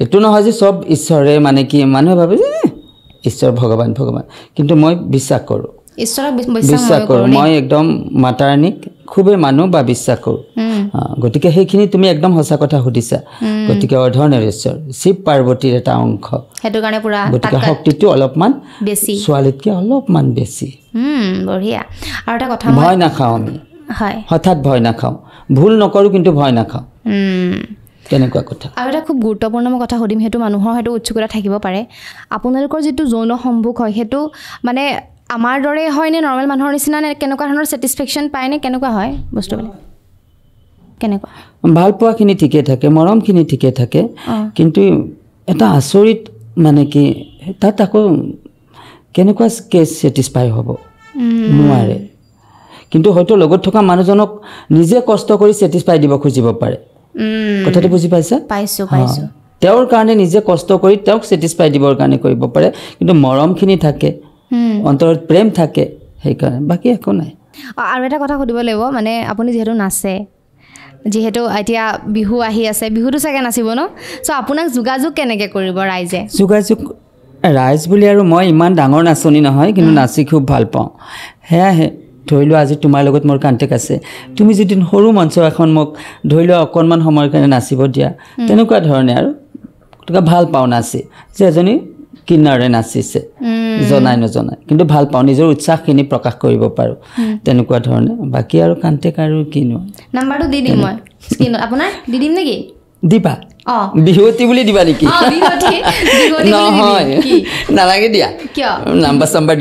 এইটো নহয় যে চব ঈশ্বৰে মানে কি মানুহে ভাবে যে ঈশ্বৰ ভগৱান ভগৱান কিন্তু মই বিশ্বাস কৰোঁ বিশ্বাস কৰোঁ মই একদম মাতাৰাণীক খুবেই মানো বা বিশ্বাস কৰোঁ গতিকে সেইখিনি তুমি একদম সঁচা কথা সুধিছা গতিকে অৰ্ধনৰেশ্বৰ শিৱ পাৰ্বতীৰ এটা অংশ সেইটো কাৰণে পুৰা গতিকে শক্তিটো অলপমান বেছি ছোৱালীতকে অলপমান বেছি বঢ়িয়া আৰু এটা কথা ভয় নাখাওঁ আমি হয় হঠাৎ ভয় নাখাওঁ ভুল নকৰোঁ কিন্তু ভয় নাখাওঁ তেনেকুৱা কথা আৰু এটা খুব গুৰুত্বপূৰ্ণ মই কথা সুধিম সেইটো মানুহৰ সেইটো উৎসুকতা থাকিব পাৰে আপোনালোকৰ যিটো যৌন সম্ভোগ হয় সেইটো মানে আমাৰ দৰে হয়নে নৰ্মেল মানুহৰ নিচিনা নে কেনেকুৱা ধৰণৰ ছেটিছফেকশ্যন পায়নে কেনেকুৱা হয় বস্তুবিলাক কেনেকুৱা ভালপোৱাখিনি ঠিকে থাকে মৰমখিনি ঠিকে থাকে কিন্তু এটা আচৰিত মানে কি তাত আকৌ কেনেকুৱা কেচ ছেটিছফাই হ'ব নোৱাৰে কিন্তু হয়তো লগত থকা মানুহজনক নিজে কষ্ট কৰি ছেটিছফাই দিব খুজিব পাৰে কথাটো বুজি পাইছা পাইছোঁ তেওঁৰ কাৰণে নিজে কষ্ট কৰি তেওঁক ছেটিছফাই দিবৰ কাৰণে কৰিব পাৰে কিন্তু মৰমখিনি থাকে অন্তৰত প্ৰেম থাকে সেইকাৰণে বাকী একো নাই আৰু এটা কথা সুধিব লাগিব মানে আপুনি যিহেতু নাচে যিহেতু এতিয়া বিহু আহি আছে বিহুটো চাগে নাচিব ন চ' আপোনাক যোগাযোগ কেনেকৈ কৰিব ৰাইজে যোগাযোগ ৰাইজ বুলি আৰু মই ইমান ডাঙৰ নাচনী নহয় কিন্তু নাচি খুব ভাল পাওঁ সেয়াহে ধৰি লোৱা আজি তোমাৰ লগত মোৰ কণ্টেক্ট আছে তুমি যদি সৰু মঞ্চ এখন মোক ধৰি লোৱা অকণমান সময়ৰ কাৰণে নাচিব দিয়া তেনেকুৱা ধৰণে আৰু তোমাক ভাল পাওঁ নাচি যে এজনী কিনাৰে নাচিছে জনাই নজনাই কিন্তু ভাল পাওঁ নিজৰ উৎসাহখিনি প্ৰকাশ কৰিব পাৰোঁ তেনেকুৱা ধৰণে বাকী আৰু কান্তিক আৰু কিনো নাম্বাৰটো দি দিম মই আপোনাৰ দি দিম নেকি দিবা দিয়া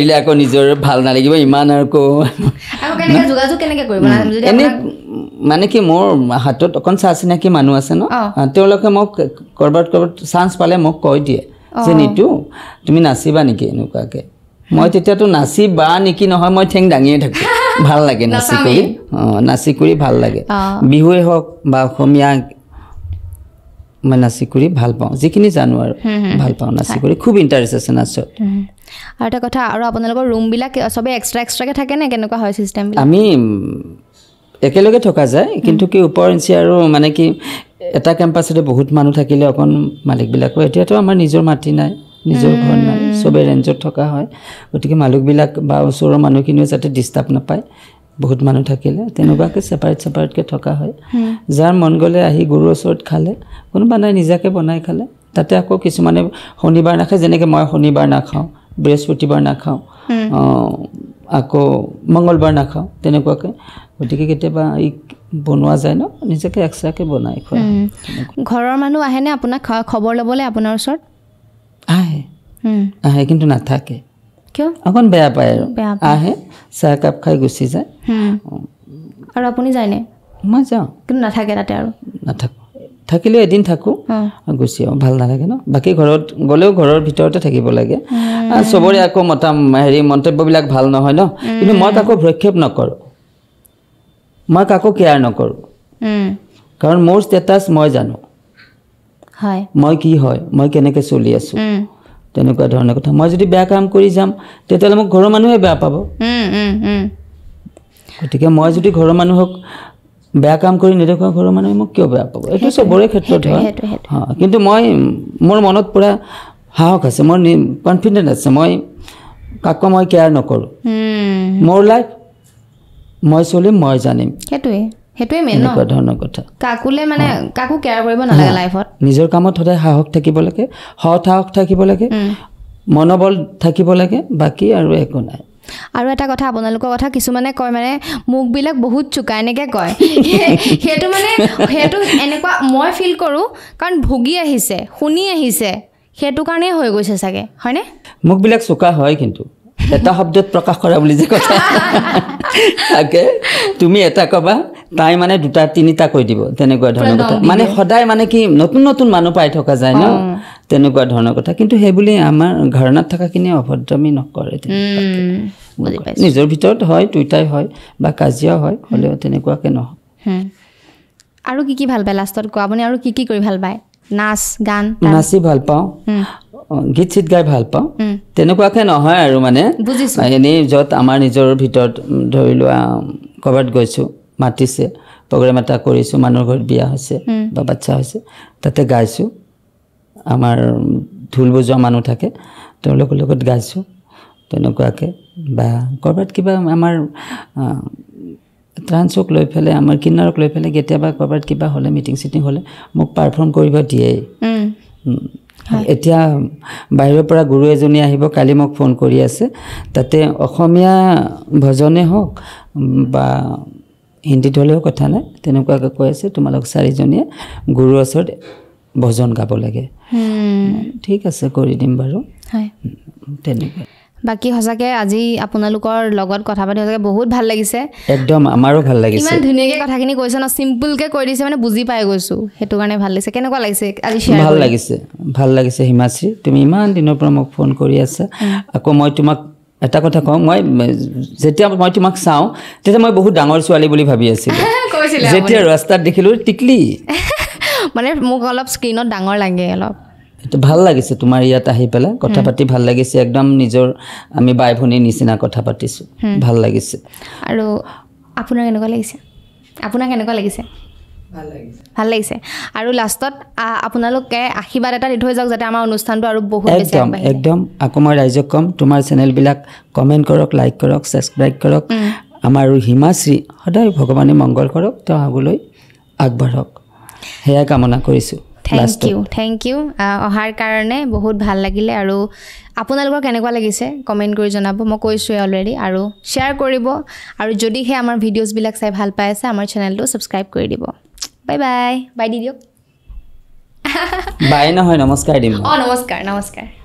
দিলে আকৌ নিজৰ ইমান আৰু মোৰ হাতত অকণ চা চিনাকি মানুহ আছে ন তেওঁলোকে মোক ক'ৰবাত ক'ৰবাত চান্স পালে মোক কৈ দিয়ে যে নিতু তুমি নাচিবা নেকি এনেকুৱাকে মই তেতিয়াতো নাচিবা নেকি নহয় মই ঠেং দাঙিয়ে থাকোঁ ভাল লাগে নাচি কৰি অঁ নাচি কৰি ভাল লাগে বিহুৱে হওক বা অসমীয়া মই নাচি কৰি ভাল পাওঁ যিখিনি জানো আৰু ভাল পাওঁ নাচি কৰি খুব ইণ্টাৰেষ্ট আছে নাচত আৰু এটা কথা আৰু আপোনালোকৰ ৰুমবিলাক চবেই এক্সট্ৰা এক্সট্ৰাকৈ থাকে নে কেনেকুৱা হয় চিষ্টেম আমি একেলগে থকা যায় কিন্তু কি ওপৰ ইঞ্চি আৰু মানে কি এটা কেম্পাছতে বহুত মানুহ থাকিলে অকণ মালিকবিলাকো এতিয়াতো আমাৰ নিজৰ মাটি নাই নিজৰ ঘৰ নাই চবে ৰেঞ্জত থকা হয় গতিকে মালিকবিলাক বা ওচৰৰ মানুহখিনিও যাতে ডিষ্টাৰ্ব নাপায় বহুত মানুহ থাকিলে তেনেকুৱাকৈ চেপাৰেট ছেপাৰেটকৈ থকা হয় যাৰ মন গ'লে আহি গুৰুৰ ওচৰত খালে কোনোবা নাই নিজাকৈ বনাই খালে তাতে আকৌ কিছুমানে শনিবাৰ নাখায় যেনেকৈ মই শনিবাৰ নাখাওঁ বৃহস্পতিবাৰ নাখাওঁ আকৌ মংগলবাৰ নাখাওঁ তেনেকুৱাকৈ গতিকে কেতিয়াবা এই বনোৱা যায় ন নিজাকে এক্সট্ৰাকে বনাই খোৱা ঘৰৰ মানুহ আহেনে আপোনাক খবৰ ল'বলৈ আপোনাৰ ওচৰত আহে আহে কিন্তু নাথাকে কিয় অকণ বেয়া পায় আৰু আহে চাহ একাপ খাই গুচি যায় আৰু আপুনি যায়নে মই যাওঁ কিন্তু নাথাকে তাতে আৰু নাথাকোঁ থাকিলেও এদিন থাকোঁ গুচি আহোঁ ভাল নালাগে ন বাকী ঘৰত গ'লেও ঘৰৰ ভিতৰতে থাকিব লাগে চবৰে আকৌ মতা হেৰি মন্তব্যবিলাক ভাল নহয় ন কিন্তু মই তাকো ভ্ৰক্ষেপ নকৰোঁ মই কাকো কেয়াৰ নকৰোঁ কাৰণ মোৰ ষ্টেটাছ মই জানো হয় মই কি হয় মই কেনেকৈ চলি আছোঁ তেনেকুৱা ধৰণৰ কথা মই যদি বেয়া কাম কৰি যাম তেতিয়াহ'লে মোক ঘৰৰ মানুহে বেয়া পাব গতিকে মই যদি ঘৰৰ মানুহক বেয়া কাম কৰি নেদেখুৱা ঘৰৰ মানুহে মোক কিয় বেয়া পাব এইটো চবৰে ক্ষেত্ৰত হয় কিন্তু মই মোৰ মনত পূৰা সাহস আছে মোৰ কনফিডেণ্ট আছে মই কাকো মই কেয়াৰ নকৰোঁ মোৰ লাইফ মই চলিম মই জানিম সেইটোৱে সেইটোৱে মেইন এনেকুৱা ধৰণৰ কথা কাকোলে মানে কাকো কেয়াৰ কৰিব নালাগে লাইফত নিজৰ কামত সদায় সাহস থাকিব লাগে সৎ সাহস থাকিব লাগে মনোবল থাকিব লাগে বাকী আৰু একো নাই আৰু এটা কথা আপোনালোকৰ কথা কিছুমানে কয় মানে মুখবিলাক বহুত চোকা এনেকৈ কয় সেইটো মানে সেইটো এনেকুৱা মই ফিল কৰোঁ কাৰণ ভুগি আহিছে শুনি আহিছে সেইটো কাৰণেই হৈ গৈছে চাগে হয়নে মুখবিলাক চোকা হয় কিন্তু এটা শব্দত প্ৰকাশ কৰা বুলি যে কথা তাকে তুমি এটা ক'বা তাই মানে দুটা তিনিটা কৈ দিব তেনেকুৱা ধৰণৰ কথা মানে সদায় মানে কি নতুন নতুন মানুহ পাই থকা যায় ন তেনেকুৱা ধৰণৰ কথা কিন্তু সেইবুলি আমাৰ ঘৰণাত থকাখিনি অভদ্ৰমী নকৰে নিজৰ ভিতৰত হয় দুইটাই হয় বা কাজিয়া হয় হ'লেও তেনেকুৱাকে নহয় আৰু কি কি ভাল পায় লাষ্টত কোৱা আপুনি আৰু কি কি কৰি ভাল পায় নাচ গান নাচি ভাল পাওঁ গীত চিত গাই ভাল পাওঁ তেনেকুৱাকৈ নহয় আৰু মানে এনেই য'ত আমাৰ নিজৰ ভিতৰত ধৰি লোৱা ক'ৰবাত গৈছোঁ মাতিছে প্ৰগ্ৰেম এটা কৰিছোঁ মানুহৰ ঘৰত বিয়া হৈছে বা বাচ্ছা হৈছে তাতে গাইছোঁ আমাৰ ঢোল বজোৱা মানুহ থাকে তেওঁলোকৰ লগত গাইছোঁ তেনেকুৱাকৈ বা ক'ৰবাত কিবা আমাৰ ট্ৰান্সক লৈ পেলাই আমাৰ কিনাৰক লৈ পেলাই কেতিয়াবা ক'ৰবাত কিবা হ'লে মিটিং চিটিং হ'লে মোক পাৰফৰ্ম কৰিব দিয়েই এতিয়া বাহিৰৰ পৰা গুৰু এজনী আহিব কালি মোক ফোন কৰি আছে তাতে অসমীয়া ভজনে হওক বা হিন্দীত হ'লেও কথা নাই তেনেকুৱাকৈ কৈ আছে তোমালোক চাৰিজনীয়ে গুৰুৰ ওচৰত ভজন গাব লাগে ঠিক আছে কৰি দিম বাৰু তেনেকুৱা বাকী সঁচাকে আজি আপোনালোকৰ লগত কথা পাতি সঁচাকে বহুত ভাল লাগিছে একদম আমাৰো ভাল লাগিছে ইমান ধুনীয়াকে কথাখিনি কৈছে ন চিম্পুলকে কৈ দিছে মানে বুজি পাই গৈছো সেইটো কাৰণে ভাল লাগিছে কেনেকুৱা লাগিছে আজি ভাল লাগিছে ভাল লাগিছে হিমাশ্ৰী তুমি ইমান দিনৰ পৰা মোক ফোন কৰি আছা আকৌ মই তোমাক এটা কথা কওঁ মই যেতিয়া মই তোমাক চাওঁ তেতিয়া মই বহুত ডাঙৰ ছোৱালী বুলি ভাবি আছিলো যেতিয়া ৰাস্তাত দেখিলোঁ টিকলি মানে মোক অলপ স্ক্ৰীণত ডাঙৰ লাগে অলপ এইটো ভাল লাগিছে তোমাৰ ইয়াত আহি পেলাই কথা পাতি ভাল লাগিছে একদম নিজৰ আমি বাই ভনীৰ নিচিনা কথা পাতিছোঁ ভাল লাগিছে আৰু আপোনাৰ কেনেকুৱা লাগিছে আপোনাক কেনেকুৱা লাগিছে ভাল লাগিছে আৰু লাষ্টত আপোনালোকে আশীৰ্বাদ এটা দি থৈ যাওক যাতে আমাৰ অনুষ্ঠানটো আৰু বহুত একদম একদম আকৌ মই ৰাইজক ক'ম তোমাৰ চেনেলবিলাক কমেণ্ট কৰক লাইক কৰক ছাবস্ক্ৰাইব কৰক আমাৰ হিমাশ্ৰী সদায় ভগৱানে মংগল কৰক তেওঁ আগলৈ আগবাঢ়ক সেয়াই কামনা কৰিছোঁ থেংক ইউ থেংক ইউ অহাৰ কাৰণে বহুত ভাল লাগিলে আৰু আপোনালোকৰ কেনেকুৱা লাগিছে কমেণ্ট কৰি জনাব মই কৈছোঁৱে অলৰেডি আৰু শ্বেয়াৰ কৰিব আৰু যদিহে আমাৰ ভিডিঅ'জবিলাক চাই ভাল পাই আছে আমাৰ চেনেলটো ছাবস্ক্ৰাইব কৰি দিব বাই বাই বাই দি দিয়ক বাই নহয় নমস্কাৰ দিম অঁ নমস্কাৰ নমস্কাৰ